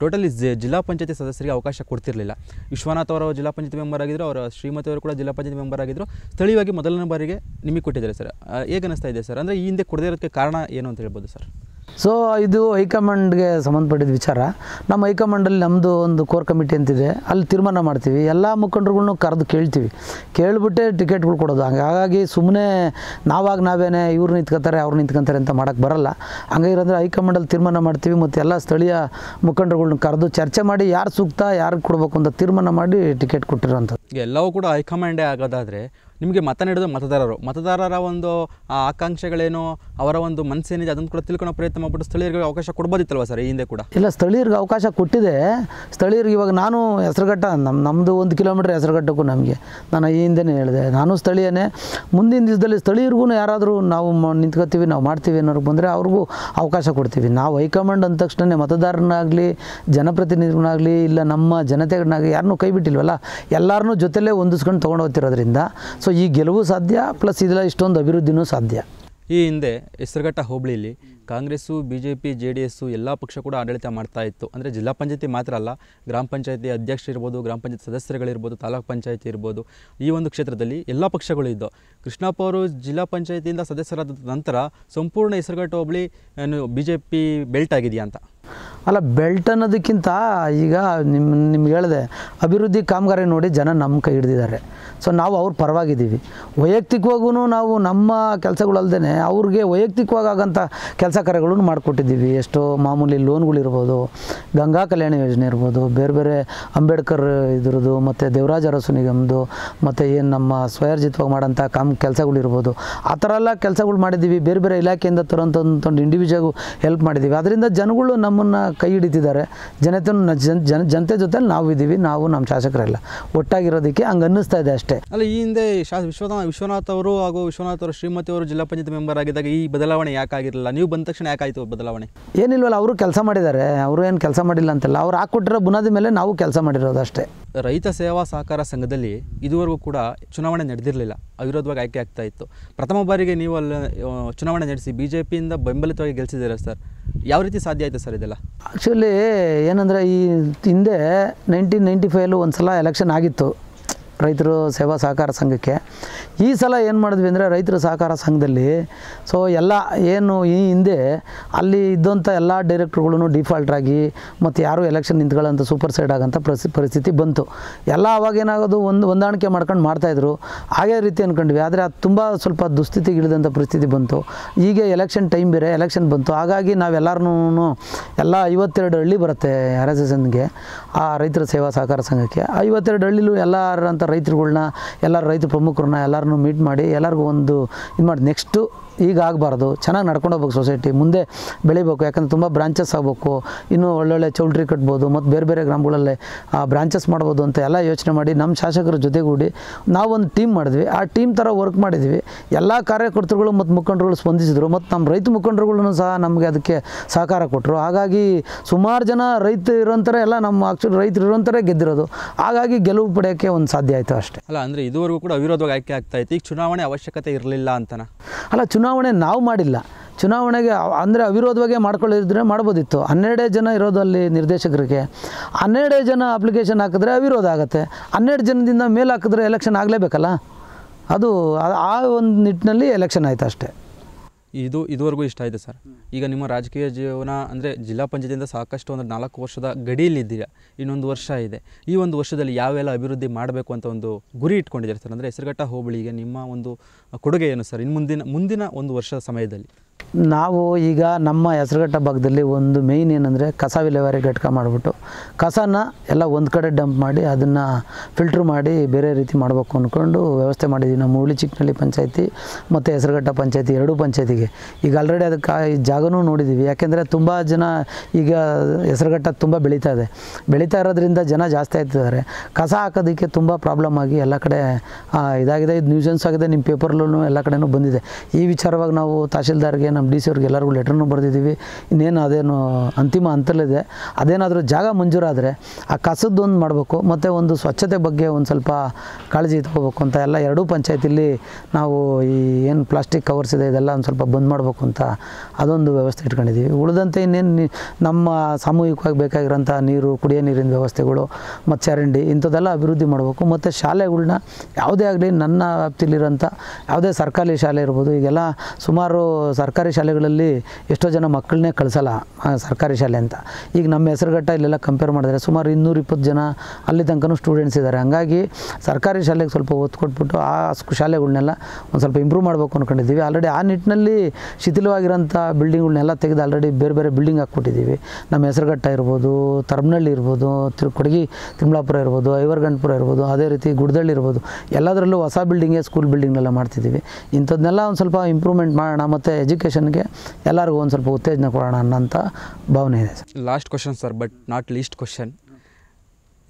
ಟೋಟಲಿ ಜಿಲ್ಲಾ ಪಂಚಾಯತಿ ಸದಸ್ಯರಿಗೆ ಅವಕಾಶ ಕೊಡ್ತಿರಲಿಲ್ಲ ವಿಶ್ವನಾಥ್ ಅವರು ಜಿಲ್ಲಾ ಪಂಚಾಯತ್ ಮೆಂಬರ್ ಆಗಿದ್ದರು ಅವರ ಶ್ರೀಮತಿ ಅವರು ಕೂಡ ಜಿಲ್ಲಾ ಪಂಚಾಯತ್ ಮೆಂಬರ್ ಆಗಿದ್ದರು ಸ್ಥಳೀಯವಾಗಿ ಮೊದಲನೇ ಬಾರಿಗೆ ನಿಮಗೆ ಕೊಟ್ಟಿದ್ದಾರೆ ಸರ್ ಹೇಗೆ ಅನಿಸ್ತಾ ಇದೆ ಸರ್ ಅಂದರೆ ಈ ಹಿಂದೆ ಕೊಡದೇ ಇರೋದಕ್ಕೆ ಕಾರಣ ಏನು ಅಂತ ಹೇಳ್ಬೋದು ಸರ್ ಸೊ ಇದು ಹೈಕಮಾಂಡ್ಗೆ ಸಂಬಂಧಪಟ್ಟಿದ್ದ ವಿಚಾರ ನಮ್ಮ ಹೈಕಮಾಂಡಲ್ಲಿ ನಮ್ಮದು ಒಂದು ಕೋರ್ ಕಮಿಟಿ ಅಂತಿದೆ ಅಲ್ಲಿ ತೀರ್ಮಾನ ಮಾಡ್ತೀವಿ ಎಲ್ಲ ಮುಖಂಡರುಗಳನ್ನೂ ಕರೆದು ಕೇಳ್ತೀವಿ ಕೇಳಿಬಿಟ್ಟೆ ಟಿಕೆಟ್ಗಳು ಕೊಡೋದು ಹಾಗಾಗಿ ಸುಮ್ಮನೆ ನಾವಾಗ ನಾವೇನೆ ಇವ್ರು ನಿಂತ್ಕೊತಾರೆ ಅವ್ರು ನಿಂತ್ಕೊತಾರೆ ಅಂತ ಮಾಡೋಕ್ಕೆ ಬರಲ್ಲ ಹಂಗಾಗಿರೋದ್ರೆ ಹೈಕಮಾಂಡಲ್ಲಿ ತೀರ್ಮಾನ ಮಾಡ್ತೀವಿ ಮತ್ತು ಎಲ್ಲ ಸ್ಥಳೀಯ ಮುಖಂಡರುಗಳ್ನ ಕರೆದು ಚರ್ಚೆ ಮಾಡಿ ಯಾರು ಸೂಕ್ತ ಯಾರು ಕೊಡಬೇಕು ಅಂತ ತೀರ್ಮಾನ ಮಾಡಿ ಟಿಕೆಟ್ ಕೊಟ್ಟಿರೋಂಥದ್ದು ಎಲ್ಲವೂ ಕೂಡ ಹೈಕಮಾಂಡೇ ಆಗೋದಾದರೆ ನಿಮಗೆ ಮತ ನೀಡೋದು ಮತದಾರರು ಮತದಾರರ ಒಂದು ಆಕಾಂಕ್ಷೆಗಳೇನು ಅವರ ಒಂದು ಮನಸ್ಸೇನಿದೆ ಅದನ್ನು ಕೂಡ ತಿಳ್ಕೊಳೋ ಪ್ರಯತ್ನ ಮಾಡ್ಬಿಟ್ಟು ಸ್ಥಳೀಯರಿಗೆ ಅವಕಾಶ ಕೊಡ್ಬೋದಿತ್ತಲ್ವ ಸರ್ ಈ ಹಿಂದೆ ಕೂಡ ಇಲ್ಲ ಸ್ಥಳೀಯರಿಗೆ ಅವಕಾಶ ಕೊಟ್ಟಿದೆ ಸ್ಥಳೀಯರಿಗೆ ಇವಾಗ ನಾನು ಹೆಸರುಘಟ್ಟ ನಮ್ಮ ನಮ್ಮದು ಒಂದು ಕಿಲೋಮೀಟ್ರ್ ಹೆಸರುಘಟ್ಟಕ್ಕೂ ನಮಗೆ ನಾನು ಈ ಹಿಂದೆನೇ ಹೇಳಿದೆ ನಾನು ಸ್ಥಳೀಯನೇ ಮುಂದಿನ ದಿವಸದಲ್ಲಿ ಸ್ಥಳೀಯರಿಗೂ ಯಾರಾದರೂ ನಾವು ನಿಂತ್ಕೋತೀವಿ ನಾವು ಮಾಡ್ತೀವಿ ಅನ್ನೋರು ಬಂದರೆ ಅವ್ರಿಗೂ ಅವಕಾಶ ಕೊಡ್ತೀವಿ ನಾವು ಹೈಕಮಾಂಡ್ ಅಂದ ತಕ್ಷಣನೇ ಮತದಾರನಾಗಲಿ ಜನಪ್ರತಿನಿಧಿಗಳನ್ನಾಗಲಿ ಇಲ್ಲ ನಮ್ಮ ಜನತೆಗಳನ್ನಾಗಲಿ ಯಾರನ್ನೂ ಕೈ ಬಿಟ್ಟಿಲ್ವಲ್ಲ ಎಲ್ಲರನ್ನೂ ಜೊತೆಲೇ ಹೊಂದಿಸ್ಕೊಂಡು ತೊಗೊಂಡು ಹೋಗ್ತಿರೋದ್ರಿಂದ ಸೊ ಈ ಗೆಲುವು ಸಾಧ್ಯ ಪ್ಲಸ್ ಇದೆಲ್ಲ ಇಷ್ಟೊಂದು ಅಭಿವೃದ್ಧಿನೂ ಸಾಧ್ಯ ಈ ಹಿಂದೆ ಹೆಸರುಘಟ್ಟ ಹೋಬಳಿಯಲ್ಲಿ Congress B J P J D S ಎಲ್ಲ ಪಕ್ಷ ಕೂಡ ಆಡಳಿತ ಮಾಡ್ತಾ ಇತ್ತು ಅಂದರೆ ಜಿಲ್ಲಾ ಪಂಚಾಯತಿ ಮಾತ್ರ ಅಲ್ಲ ಗ್ರಾಮ ಪಂಚಾಯತಿ ಅಧ್ಯಕ್ಷ ಇರ್ಬೋದು ಗ್ರಾಮ ಪಂಚಾಯತ್ ಸದಸ್ಯರುಗಳಿರ್ಬೋದು ತಾಲೂಕು ಪಂಚಾಯತಿ ಇರ್ಬೋದು ಈ ಒಂದು ಕ್ಷೇತ್ರದಲ್ಲಿ ಎಲ್ಲ ಪಕ್ಷಗಳು ಇದ್ದವು ಕೃಷ್ಣಪ್ಪ ಅವರು ಜಿಲ್ಲಾ ಪಂಚಾಯತಿಯಿಂದ ಸದಸ್ಯರಾದ ನಂತರ ಸಂಪೂರ್ಣ ಹೆಸರುಘಟ್ಟ ಹೋಬಳಿ ಬಿ ಜೆ ಪಿ ಬೆಲ್ಟ್ ಆಗಿದೆಯಾ ಅಂತ ಅಲ್ಲ ಬೆಲ್ಟ್ ಅನ್ನೋದಕ್ಕಿಂತ ಈಗ ನಿಮ್ಮ ನಿಮ್ಗೆ ಹೇಳಿದೆ ಅಭಿವೃದ್ಧಿ ಕಾಮಗಾರಿ ನೋಡಿ ಜನ ನಮ್ಮ ಕೈ ಹಿಡಿದಿದ್ದಾರೆ ಸೊ ನಾವು ಅವ್ರ ಪರವಾಗಿದ್ದೀವಿ ವೈಯಕ್ತಿಕವಾಗೂ ನಾವು ನಮ್ಮ ಕೆಲಸಗಳಲ್ಲದೆ ಅವ್ರಿಗೆ ವೈಯಕ್ತಿಕವಾಗಿ ಕೆಲಸ ಕಾರ್ಯಗಳನ್ನು ಮಾಡಿಕೊಟ್ಟಿದ್ದೀವಿ ಎಷ್ಟೋ ಮಾಮೂಲಿ ಲೋನ್ಗಳಿರ್ಬೋದು ಗಂಗಾ ಕಲ್ಯಾಣ ಯೋಜನೆ ಇರ್ಬೋದು ಬೇರೆ ಬೇರೆ ಅಂಬೇಡ್ಕರ್ ಇದ್ರದ್ದು ಮತ್ತು ದೇವರಾಜ ಅರಸು ನಿಗಮದು ಮತ್ತು ಏನು ನಮ್ಮ ಸ್ವಯರ್ಜಿತವಾಗಿ ಮಾಡೋಂಥ ಕಾಮ್ ಕೆಲಸಗಳಿರ್ಬೋದು ಆ ಥರ ಎಲ್ಲ ಕೆಲಸಗಳು ಮಾಡಿದ್ದೀವಿ ಬೇರೆ ಬೇರೆ ಇಲಾಖೆಯಿಂದ ತರೋಂಥ ಒಂದು ಇಂಡಿವಿಜುವಲ್ಗೂ ಹೆಲ್ಪ್ ಮಾಡಿದ್ದೀವಿ ಅದರಿಂದ ಜನಗಳು ನಮ್ಮನ್ನು ಕೈ ಹಿಡಿತಿದ್ದಾರೆ ಜನತೆ ಜನ ಜನತೆ ನಾವು ಇದ್ದೀವಿ ನಾವು ನಮ್ಮ ಶಾಸಕರೆಲ್ಲ ಒಟ್ಟಾಗಿರೋದಕ್ಕೆ ಹಂಗೆ ಅನ್ನಿಸ್ತಾ ಇದೆ ಅಷ್ಟೇ ಅಷ್ಟೇ ಅಲ್ಲ ಈ ಹಿಂದೆ ವಿಶ್ವನಾಥ ವಿಶ್ವನಾಥ್ ಅವರು ಹಾಗೂ ವಿಶ್ವನಾಥ್ ಅವರು ಶ್ರೀಮತಿ ಅವರು ಜಿಲ್ಲಾ ಪಂಚಾಯತ್ ಮೆಂಬರ್ ಆಗಿದ್ದಾಗ ಈ ಬದಲಾವಣೆ ಯಾಕಾಗಿರಲಿಲ್ಲ ನೀವು ಬಂದ ತಕ್ಷಣ ಯಾಕಾಯಿತು ಬದಲಾವಣೆ ಏನಿಲ್ವಲ್ಲ ಅವರು ಕೆಲಸ ಮಾಡಿದ್ದಾರೆ ಅವರು ಏನು ಕೆಲಸ ಮಾಡಿಲ್ಲ ಅಂತಲ್ಲ ಅವ್ರು ಹಾಕ್ಕೊಟ್ಟಿರೋ ಬುನಾದಿ ಮೇಲೆ ನಾವು ಕೆಲಸ ಮಾಡಿರೋದು ಅಷ್ಟೇ ರೈತ ಸೇವಾ ಸಹಕಾರ ಸಂಘದಲ್ಲಿ ಇದುವರೆಗೂ ಕೂಡ ಚುನಾವಣೆ ನಡೆದಿರಲಿಲ್ಲ ಅವಿರೋಧವಾಗಿ ಆಯ್ಕೆ ಆಗ್ತಾ ಇತ್ತು ಪ್ರಥಮ ಬಾರಿಗೆ ನೀವು ಅಲ್ಲಿ ಚುನಾವಣೆ ನಡೆಸಿ ಬಿ ಜೆ ಪಿಯಿಂದ ಬೆಂಬಲಿತವಾಗಿ ಗೆಲ್ಸಿದ್ದೀರ ಸರ್ ಯಾವ ರೀತಿ ಸಾಧ್ಯ ಆಯಿತು ಸರ್ ಇದೆಲ್ಲ ಆ್ಯಕ್ಚುಲಿ ಏನಂದರೆ ಈ ಹಿಂದೆ ನೈನ್ಟೀನ್ ನೈಂಟಿ ಫೈವಲ್ಲೂ ಒಂದು ಸಲ ಎಲೆಕ್ಷನ್ ಆಗಿತ್ತು ರೈತರು ಸೇವಾ ಸಹಕಾರ ಸಂಘಕ್ಕೆ ಈ ಸಲ ಏನು ಮಾಡಿದ್ವಿ ಅಂದರೆ ರೈತರ ಸಹಕಾರ ಸಂಘದಲ್ಲಿ ಸೊ ಎಲ್ಲ ಏನು ಈ ಹಿಂದೆ ಅಲ್ಲಿ ಇದ್ದಂಥ ಎಲ್ಲ ಡೈರೆಕ್ಟ್ರುಗಳೂ ಡಿಫಾಲ್ಟ್ರಾಗಿ ಮತ್ತು ಯಾರೂ ಎಲೆಕ್ಷನ್ ನಿಂತ್ಕೊಳ್ಳೋಂಥ ಸೂಪರ್ ಸೈಡ್ ಆಗೋಂಥ ಪ್ರಸಿ ಪರಿಸ್ಥಿತಿ ಬಂತು ಎಲ್ಲ ಅವಾಗೇನಾಗೋದು ಒಂದು ಹೊಂದಾಣಿಕೆ ಮಾಡ್ಕೊಂಡು ಮಾಡ್ತಾಯಿದ್ರು ಹಾಗೇ ರೀತಿ ಅಂದ್ಕೊಂಡ್ವಿ ಆದರೆ ಅದು ತುಂಬ ಸ್ವಲ್ಪ ದುಸ್ಥಿತಿಗೆ ಇಳಿದಂಥ ಪರಿಸ್ಥಿತಿ ಬಂತು ಈಗ ಎಲೆಕ್ಷನ್ ಟೈಮ್ ಬೇರೆ ಎಲೆಕ್ಷನ್ ಬಂತು ಹಾಗಾಗಿ ನಾವೆಲ್ಲರೂ ಎಲ್ಲ ಐವತ್ತೆರಡು ಹಳ್ಳಿ ಬರುತ್ತೆ ಆರ್ ಎಸ್ ಎಸ್ ಎನ್ಗೆ ಆ ರೈತರ ಸೇವಾ ಸಹಕಾರ ಸಂಘಕ್ಕೆ ಐವತ್ತೆರಡು ಹಳ್ಳಿಲೂ ಎಲ್ಲರಂಥ ರೈತರುಗಳನ್ನ ಎಲ್ಲರೂ ರೈತ ಪ್ರಮುಖರನ್ನ ಎಲ್ಲರನ್ನೂ ಮೀಟ್ ಮಾಡಿ ಎಲ್ಲರಿಗೂ ಒಂದು ಇದು ಮಾಡಿ ನೆಕ್ಸ್ಟು ಈಗ ಆಗಬಾರ್ದು ಚೆನ್ನಾಗಿ ನಡ್ಕೊಂಡು ಹೋಗ್ಬೇಕು ಸೊಸೈಟಿ ಮುಂದೆ ಬೆಳಿಬೇಕು ಯಾಕಂದ್ರೆ ತುಂಬ ಬ್ರಾಂಚಸ್ ಆಗಬೇಕು ಇನ್ನೂ ಒಳ್ಳೊಳ್ಳೆ ಚೌಲ್ಟ್ರಿ ಕಟ್ಬೋದು ಮತ್ತು ಬೇರೆ ಬೇರೆ ಗ್ರಾಮಗಳಲ್ಲಿ ಆ ಬ್ರಾಂಚಸ್ ಮಾಡ್ಬೋದು ಅಂತ ಎಲ್ಲ ಯೋಚನೆ ಮಾಡಿ ನಮ್ಮ ಶಾಸಕರ ಜೊತೆಗೂಡಿ ನಾವೊಂದು ಟೀಮ್ ಮಾಡಿದ್ವಿ ಆ ಟೀಮ್ ಥರ ವರ್ಕ್ ಮಾಡಿದ್ವಿ ಎಲ್ಲ ಕಾರ್ಯಕರ್ತರುಗಳು ಮತ್ತು ಮುಖಂಡರುಗಳು ಸ್ಪಂದಿಸಿದರು ಮತ್ತು ನಮ್ಮ ರೈತ ಮುಖಂಡರುಗಳನ್ನು ಸಹ ನಮಗೆ ಅದಕ್ಕೆ ಸಹಕಾರ ಕೊಟ್ಟರು ಹಾಗಾಗಿ ಸುಮಾರು ಜನ ರೈತ ಇರೋಂಥರೇ ಎಲ್ಲ ನಮ್ಮ ಆ್ಯಕ್ಚುಲಿ ರೈತರು ಇರೋಂಥರೇ ಗೆದ್ದಿರೋದು ಹಾಗಾಗಿ ಗೆಲುವು ಪಡೆಯೋಕ್ಕೆ ಒಂದು ಸಾಧ್ಯ ಆಯಿತು ಅಷ್ಟೇ ಅಲ್ಲ ಅಂದರೆ ಇದುವರೆಗೂ ಕೂಡ ಅವಿರೋಧವಾಗಿ ಆಯ್ಕೆ ಆಗ್ತಾ ಇತ್ತು ಈಗ ಚುನಾವಣೆ ಅವಶ್ಯಕತೆ ಇರಲಿಲ್ಲ ಅಂತನ ಅಲ್ಲ ಚುನಾವಣೆ ಚುನಾವಣೆ ನಾವು ಮಾಡಿಲ್ಲ ಚುನಾವಣೆಗೆ ಅಂದರೆ ಅವಿರೋಧವಾಗೇ ಮಾಡ್ಕೊಳ್ಳಿದ್ರೆ ಮಾಡ್ಬೋದಿತ್ತು ಹನ್ನೆರಡೇ ಜನ ಅಲ್ಲಿ ನಿರ್ದೇಶಕರಿಗೆ ಹನ್ನೆರಡೇ ಜನ ಅಪ್ಲಿಕೇಶನ್ ಹಾಕಿದ್ರೆ ಅವಿರೋಧ ಆಗುತ್ತೆ ಹನ್ನೆರಡು ಜನದಿಂದ ಮೇಲೆ ಹಾಕಿದ್ರೆ ಎಲೆಕ್ಷನ್ ಆಗಲೇಬೇಕಲ್ಲ ಅದು ಆ ಒಂದು ನಿಟ್ಟಿನಲ್ಲಿ ಎಲೆಕ್ಷನ್ ಆಯಿತು ಅಷ್ಟೇ ಇದು ಇದುವರೆಗೂ ಇಷ್ಟ ಆಯಿತು ಸರ್ ಈಗ ನಿಮ್ಮ ರಾಜಕೀಯ ಜೀವನ ಅಂದರೆ ಜಿಲ್ಲಾ ಪಂಚಾಯತಿಯಿಂದ ಸಾಕಷ್ಟು ಒಂದು ನಾಲ್ಕು ವರ್ಷದ ಗಡಿಯಲ್ಲಿದ್ದೀರಾ ಇನ್ನೊಂದು ವರ್ಷ ಇದೆ ಈ ಒಂದು ವರ್ಷದಲ್ಲಿ ಯಾವೆಲ್ಲ ಅಭಿವೃದ್ಧಿ ಮಾಡಬೇಕು ಅಂತ ಒಂದು ಗುರಿ ಇಟ್ಕೊಂಡಿದ್ದೀರಾ ಸರ್ ಅಂದರೆ ಹೆಸರುಘಟ್ಟ ಹೋಬಳಿಗೆ ನಿಮ್ಮ ಒಂದು ಕೊಡುಗೆ ಏನು ಸರ್ ಇನ್ನು ಮುಂದಿನ ಮುಂದಿನ ಒಂದು ವರ್ಷದ ಸಮಯದಲ್ಲಿ ನಾವು ಈಗ ನಮ್ಮ ಹೆಸರುಘಟ್ಟ ಭಾಗದಲ್ಲಿ ಒಂದು ಮೇಯ್ನ್ ಏನಂದರೆ ಕಸ ವಿಲೇವಾರಿ ಘಟಕ ಮಾಡಿಬಿಟ್ಟು ಕಸನ ಎಲ್ಲ ಒಂದು ಕಡೆ ಡಂಪ್ ಮಾಡಿ ಅದನ್ನು ಫಿಲ್ಟ್ರ್ ಮಾಡಿ ಬೇರೆ ರೀತಿ ಮಾಡಬೇಕು ಅಂದ್ಕೊಂಡು ವ್ಯವಸ್ಥೆ ಮಾಡಿದ್ದೀವಿ ನಮ್ಮ ಹುಳಿ ಚಿಕ್ಕನಳ್ಳಿ ಪಂಚಾಯತಿ ಮತ್ತು ಹೆಸರುಘಟ್ಟ ಪಂಚಾಯಿತಿ ಎರಡೂ ಪಂಚಾಯತಿಗೆ ಈಗ ಆಲ್ರೆಡಿ ಅದಕ್ಕೆ ಜಾಗನೂ ನೋಡಿದ್ದೀವಿ ಯಾಕೆಂದರೆ ತುಂಬ ಜನ ಈಗ ಹೆಸರುಘಟ್ಟ ತುಂಬ ಬೆಳೀತಾ ಇದೆ ಬೆಳೀತಾ ಇರೋದ್ರಿಂದ ಜನ ಜಾಸ್ತಿ ಆಯ್ತಿದ್ದಾರೆ ಕಸ ಹಾಕೋದಕ್ಕೆ ತುಂಬ ಪ್ರಾಬ್ಲಮ್ ಆಗಿ ಎಲ್ಲ ಕಡೆ ಇದಾಗಿದೆ ಇದು ನ್ಯೂಸೆನ್ಸ್ ಆಗಿದೆ ನಿಮ್ಮ ಪೇಪರ್ಲೂ ಎಲ್ಲ ಕಡೆನೂ ಬಂದಿದೆ ಈ ವಿಚಾರವಾಗಿ ನಾವು ತಹಶೀಲ್ದಾರ್ಗೆ ಅವ್ರಿಗೆ ನಮ್ಮ ಡಿ ಸಿ ಅವ್ರಿಗೆ ಎಲ್ಲರಿಗೂ ಲೆಟ್ರನ್ನು ಬರೆದಿದ್ದೀವಿ ಇನ್ನೇನು ಅದೇನು ಅಂತಿಮ ಹಂತಲಿದೆ ಅದೇನಾದರೂ ಜಾಗ ಮಂಜೂರಾದರೆ ಆ ಕಸದ್ದೊಂದು ಮಾಡಬೇಕು ಮತ್ತು ಒಂದು ಸ್ವಚ್ಛತೆ ಬಗ್ಗೆ ಒಂದು ಸ್ವಲ್ಪ ಕಾಳಜಿ ಇಟ್ಕೋಬೇಕು ಅಂತ ಎಲ್ಲ ಎರಡೂ ಪಂಚಾಯತಿಲಿ ನಾವು ಈ ಏನು ಪ್ಲಾಸ್ಟಿಕ್ ಕವರ್ಸ್ ಇದೆ ಇದೆಲ್ಲ ಒಂದು ಸ್ವಲ್ಪ ಬಂದ್ ಮಾಡಬೇಕು ಅಂತ ಅದೊಂದು ವ್ಯವಸ್ಥೆ ಇಟ್ಕೊಂಡಿದ್ದೀವಿ ಉಳಿದಂತೆ ಇನ್ನೇನು ನಮ್ಮ ಸಾಮೂಹಿಕವಾಗಿ ಬೇಕಾಗಿರೋಂಥ ನೀರು ಕುಡಿಯೋ ನೀರಿನ ವ್ಯವಸ್ಥೆಗಳು ಮತ್ತು ಚರಂಡಿ ಇಂಥದ್ದೆಲ್ಲ ಅಭಿವೃದ್ಧಿ ಮಾಡಬೇಕು ಮತ್ತು ಶಾಲೆಗಳನ್ನ ಯಾವುದೇ ಆಗಲಿ ನನ್ನ ವ್ಯಾಪ್ತಿಲಿರೋಂಥ ಯಾವುದೇ ಸರ್ಕಾರಿ ಶಾಲೆ ಇರ್ಬೋದು ಈಗೆಲ್ಲ ಸುಮಾರು ಸರ್ಕಾರ ಸರ್ಕಾರಿ ಶಾಲೆಗಳಲ್ಲಿ ಎಷ್ಟೋ ಜನ ಮಕ್ಕಳನ್ನೇ ಕಳಿಸಲ್ಲ ಸರ್ಕಾರಿ ಶಾಲೆ ಅಂತ ಈಗ ನಮ್ಮ ಹೆಸರುಘಟ್ಟ ಇಲ್ಲೆಲ್ಲ ಕಂಪೇರ್ ಮಾಡಿದ್ರೆ ಸುಮಾರು ಇಪ್ಪತ್ತು ಜನ ಅಲ್ಲಿ ತನಕನೂ ಸ್ಟೂಡೆಂಟ್ಸ್ ಇದ್ದಾರೆ ಹಾಗಾಗಿ ಸರ್ಕಾರಿ ಶಾಲೆಗೆ ಸ್ವಲ್ಪ ಒತ್ತು ಕೊಟ್ಬಿಟ್ಟು ಆ ಶಾಲೆಗಳನ್ನೆಲ್ಲ ಒಂದು ಸ್ವಲ್ಪ ಇಂಪ್ರೂವ್ ಮಾಡಬೇಕು ಅಂದ್ಕೊಂಡಿದ್ದೀವಿ ಆಲ್ರೆಡಿ ಆ ನಿಟ್ಟಿನಲ್ಲಿ ಶಿಥಿಲವಾಗಿರೋಂಥ ಬಿಲ್ಡಿಂಗ್ಗಳನ್ನೆಲ್ಲ ತೆಗೆದು ಆಲ್ರೆಡಿ ಬೇರೆ ಬೇರೆ ಬಿಲ್ಡಿಂಗ್ ಹಾಕ್ಬಿಟ್ಟಿದ್ದೀವಿ ನಮ್ಮ ಹೆಸರುಘಟ್ಟ ಇರ್ಬೋದು ತರ್ಮನಹಳ್ಳಿ ಇರ್ಬೋದು ತಿರು ಕೊಡಗಿ ತಿಮ್ಲಾಪುರ ಇರ್ಬೋದು ಐವರ್ಗಂಡ್ಪುರ ಇರ್ಬೋದು ಅದೇ ರೀತಿ ಗುಡ್ದಳ್ಳಿ ಇರ್ಬೋದು ಎಲ್ಲದರಲ್ಲೂ ಹೊಸ ಬಿಲ್ಡಿಂಗೇ ಸ್ಕೂಲ್ ಬಿಲ್ಡಿಂಗ್ನೆಲ್ಲ ಮಾಡ್ತಿದ್ದೀವಿ ಇಂಥದ್ದನ್ನೆಲ್ಲ ಒಂದು ಸ್ವಲ್ಪ ಇಂಪ್ರೂವ್ಮೆಂಟ್ ಮಾಡೋಣ ಮತ್ತು ಎಜುಕೇ ಎಜುಕೇಷನ್ಗೆ ಎಲ್ಲರಿಗೂ ಒಂದು ಸ್ವಲ್ಪ ಉತ್ತೇಜನ ಕೊಡೋಣ ಅನ್ನೋಂಥ ಭಾವನೆ ಇದೆ sir last question sir but not least question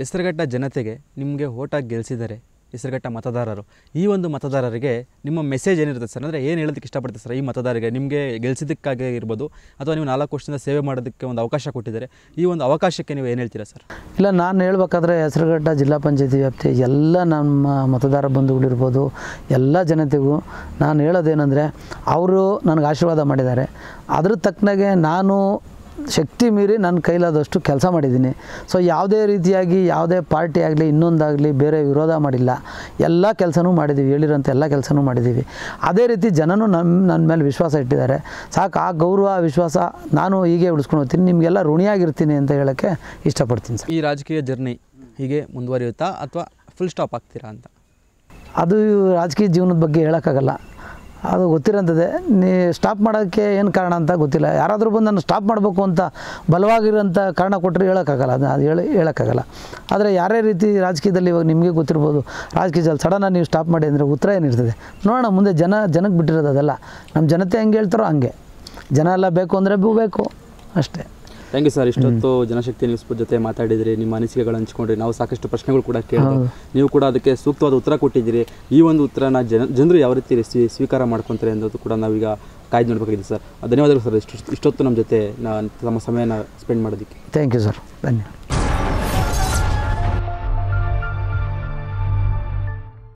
Hesaraghatta ಜನತೆಗೆ ನಿಮಗೆ ಓಟಾಗಿ ಗೆಲ್ಸಿದರೆ ಹೆಸರುಘಟ್ಟ ಮತದಾರರು ಈ ಒಂದು ಮತದಾರರಿಗೆ ನಿಮ್ಮ ಮೆಸೇಜ್ ಏನಿರುತ್ತೆ ಸರ್ ಅಂದರೆ ಏನು ಹೇಳೋದಕ್ಕೆ ಇಷ್ಟಪಡ್ತೀವಿ ಸರ್ ಈ ಮತದಾರರಿಗೆ ನಿಮಗೆ ಗೆಲ್ಸಿದ್ದಕ್ಕಾಗಿ ಇರ್ಬೋದು ಅಥವಾ ನೀವು ನಾಲ್ಕು ವರ್ಷದಿಂದ ಸೇವೆ ಮಾಡೋದಕ್ಕೆ ಒಂದು ಅವಕಾಶ ಕೊಟ್ಟಿದ್ದಾರೆ ಈ ಒಂದು ಅವಕಾಶಕ್ಕೆ ನೀವು ಏನು ಹೇಳ್ತೀರಾ ಸರ್ ಇಲ್ಲ ನಾನು ಹೇಳ್ಬೇಕಾದ್ರೆ ಹೆಸರುಘಟ್ಟ ಜಿಲ್ಲಾ ಪಂಚಾಯತಿ ವ್ಯಾಪ್ತಿ ಎಲ್ಲ ನಮ್ಮ ಮತದಾರ ಬಂಧುಗಳಿರ್ಬೋದು ಎಲ್ಲ ಜನತೆಗೂ ನಾನು ಹೇಳೋದೇನೆಂದರೆ ಅವರು ನನಗೆ ಆಶೀರ್ವಾದ ಮಾಡಿದ್ದಾರೆ ಅದ್ರ ತಕ್ಕನಾಗೆ ನಾನು ಶಕ್ತಿ ಮೀರಿ ನನ್ನ ಕೈಲಾದಷ್ಟು ಕೆಲಸ ಮಾಡಿದ್ದೀನಿ ಸೊ ಯಾವುದೇ ರೀತಿಯಾಗಿ ಯಾವುದೇ ಪಾರ್ಟಿ ಆಗಲಿ ಇನ್ನೊಂದಾಗಲಿ ಬೇರೆ ವಿರೋಧ ಮಾಡಿಲ್ಲ ಎಲ್ಲ ಕೆಲಸನೂ ಮಾಡಿದ್ದೀವಿ ಹೇಳಿರೋಂಥ ಎಲ್ಲ ಕೆಲಸನೂ ಮಾಡಿದ್ದೀವಿ ಅದೇ ರೀತಿ ಜನನೂ ನಮ್ಮ ನನ್ನ ಮೇಲೆ ವಿಶ್ವಾಸ ಇಟ್ಟಿದ್ದಾರೆ ಸಾಕು ಆ ಗೌರವ ವಿಶ್ವಾಸ ನಾನು ಹೀಗೆ ಉಳಿಸ್ಕೊಂಡು ಹೋಗ್ತೀನಿ ನಿಮಗೆಲ್ಲ ಋಣಿಯಾಗಿರ್ತೀನಿ ಅಂತ ಹೇಳೋಕ್ಕೆ ಇಷ್ಟಪಡ್ತೀನಿ ಸರ್ ಈ ರಾಜಕೀಯ ಜರ್ನಿ ಹೀಗೆ ಮುಂದುವರಿಯುತ್ತಾ ಅಥವಾ ಫುಲ್ ಸ್ಟಾಪ್ ಆಗ್ತೀರಾ ಅಂತ ಅದು ರಾಜಕೀಯ ಜೀವನದ ಬಗ್ಗೆ ಹೇಳೋಕ್ಕಾಗಲ್ಲ ಅದು ಗೊತ್ತಿರೋಂಥದ್ದೇ ನೀ ಸ್ಟಾಪ್ ಮಾಡೋಕ್ಕೆ ಏನು ಕಾರಣ ಅಂತ ಗೊತ್ತಿಲ್ಲ ಯಾರಾದರೂ ಬಂದು ನಾನು ಸ್ಟಾಪ್ ಮಾಡಬೇಕು ಅಂತ ಬಲವಾಗಿರೋಂಥ ಕಾರಣ ಕೊಟ್ಟರೆ ಹೇಳೋಕ್ಕಾಗಲ್ಲ ಅದನ್ನ ಅದು ಹೇಳಿ ಹೇಳೋಕ್ಕಾಗಲ್ಲ ಆದರೆ ಯಾರೇ ರೀತಿ ರಾಜಕೀಯದಲ್ಲಿ ಇವಾಗ ನಿಮಗೆ ಗೊತ್ತಿರ್ಬೋದು ರಾಜಕೀಯದಲ್ಲಿ ಸಡನ್ನಾಗಿ ನೀವು ಸ್ಟಾಪ್ ಮಾಡಿ ಅಂದರೆ ಉತ್ತರ ಏನಿರ್ತದೆ ನೋಡೋಣ ಮುಂದೆ ಜನ ಜನಕ್ಕೆ ಬಿಟ್ಟಿರೋದು ಅದೆಲ್ಲ ನಮ್ಮ ಜನತೆ ಹೆಂಗೆ ಹೇಳ್ತಾರೋ ಹಂಗೆ ಜನ ಎಲ್ಲ ಬೇಕು ಅಂದರೆ ಬೇಕು ಅಷ್ಟೇ ಯು ಸರ್ ಇಷ್ಟೊತ್ತು ಜನಶಕ್ತಿ ನ್ಯೂಸ್ ಜೊತೆ ಮಾತಾಡಿದ್ರಿ ನಿಮ್ಮ ಅನಿಸಿಕೆಗಳು ಹಂಚ್ಕೊಂಡ್ರಿ ನಾವು ಸಾಕಷ್ಟು ಪ್ರಶ್ನೆಗಳು ಕೂಡ ಕೇಳಿದ್ರು ನೀವು ಕೂಡ ಅದಕ್ಕೆ ಸೂಕ್ತವಾದ ಉತ್ತರ ಕೊಟ್ಟಿದ್ದೀರಿ ಈ ಒಂದು ಉತ್ತರನ ಜನ ಜನರು ಯಾವ ರೀತಿ ಸ್ವೀಕಾರ ಮಾಡ್ಕೊತಾರೆ ಅನ್ನೋದು ಕೂಡ ನಾವೀಗ ಕಾಯ್ದು ನೋಡ್ಬೇಕಾಗಿದೆ ಸರ್ ಧನ್ಯವಾದಗಳು ಸರ್ ಇಷ್ಟು ಇಷ್ಟೊತ್ತು ನಮ್ಮ ಜೊತೆ ತಮ್ಮ ಸಮಯನ ಸ್ಪೆಂಡ್ ಮಾಡೋದಕ್ಕೆ ಥ್ಯಾಂಕ್ ಯು ಸರ್ ಧನ್ಯವಾದ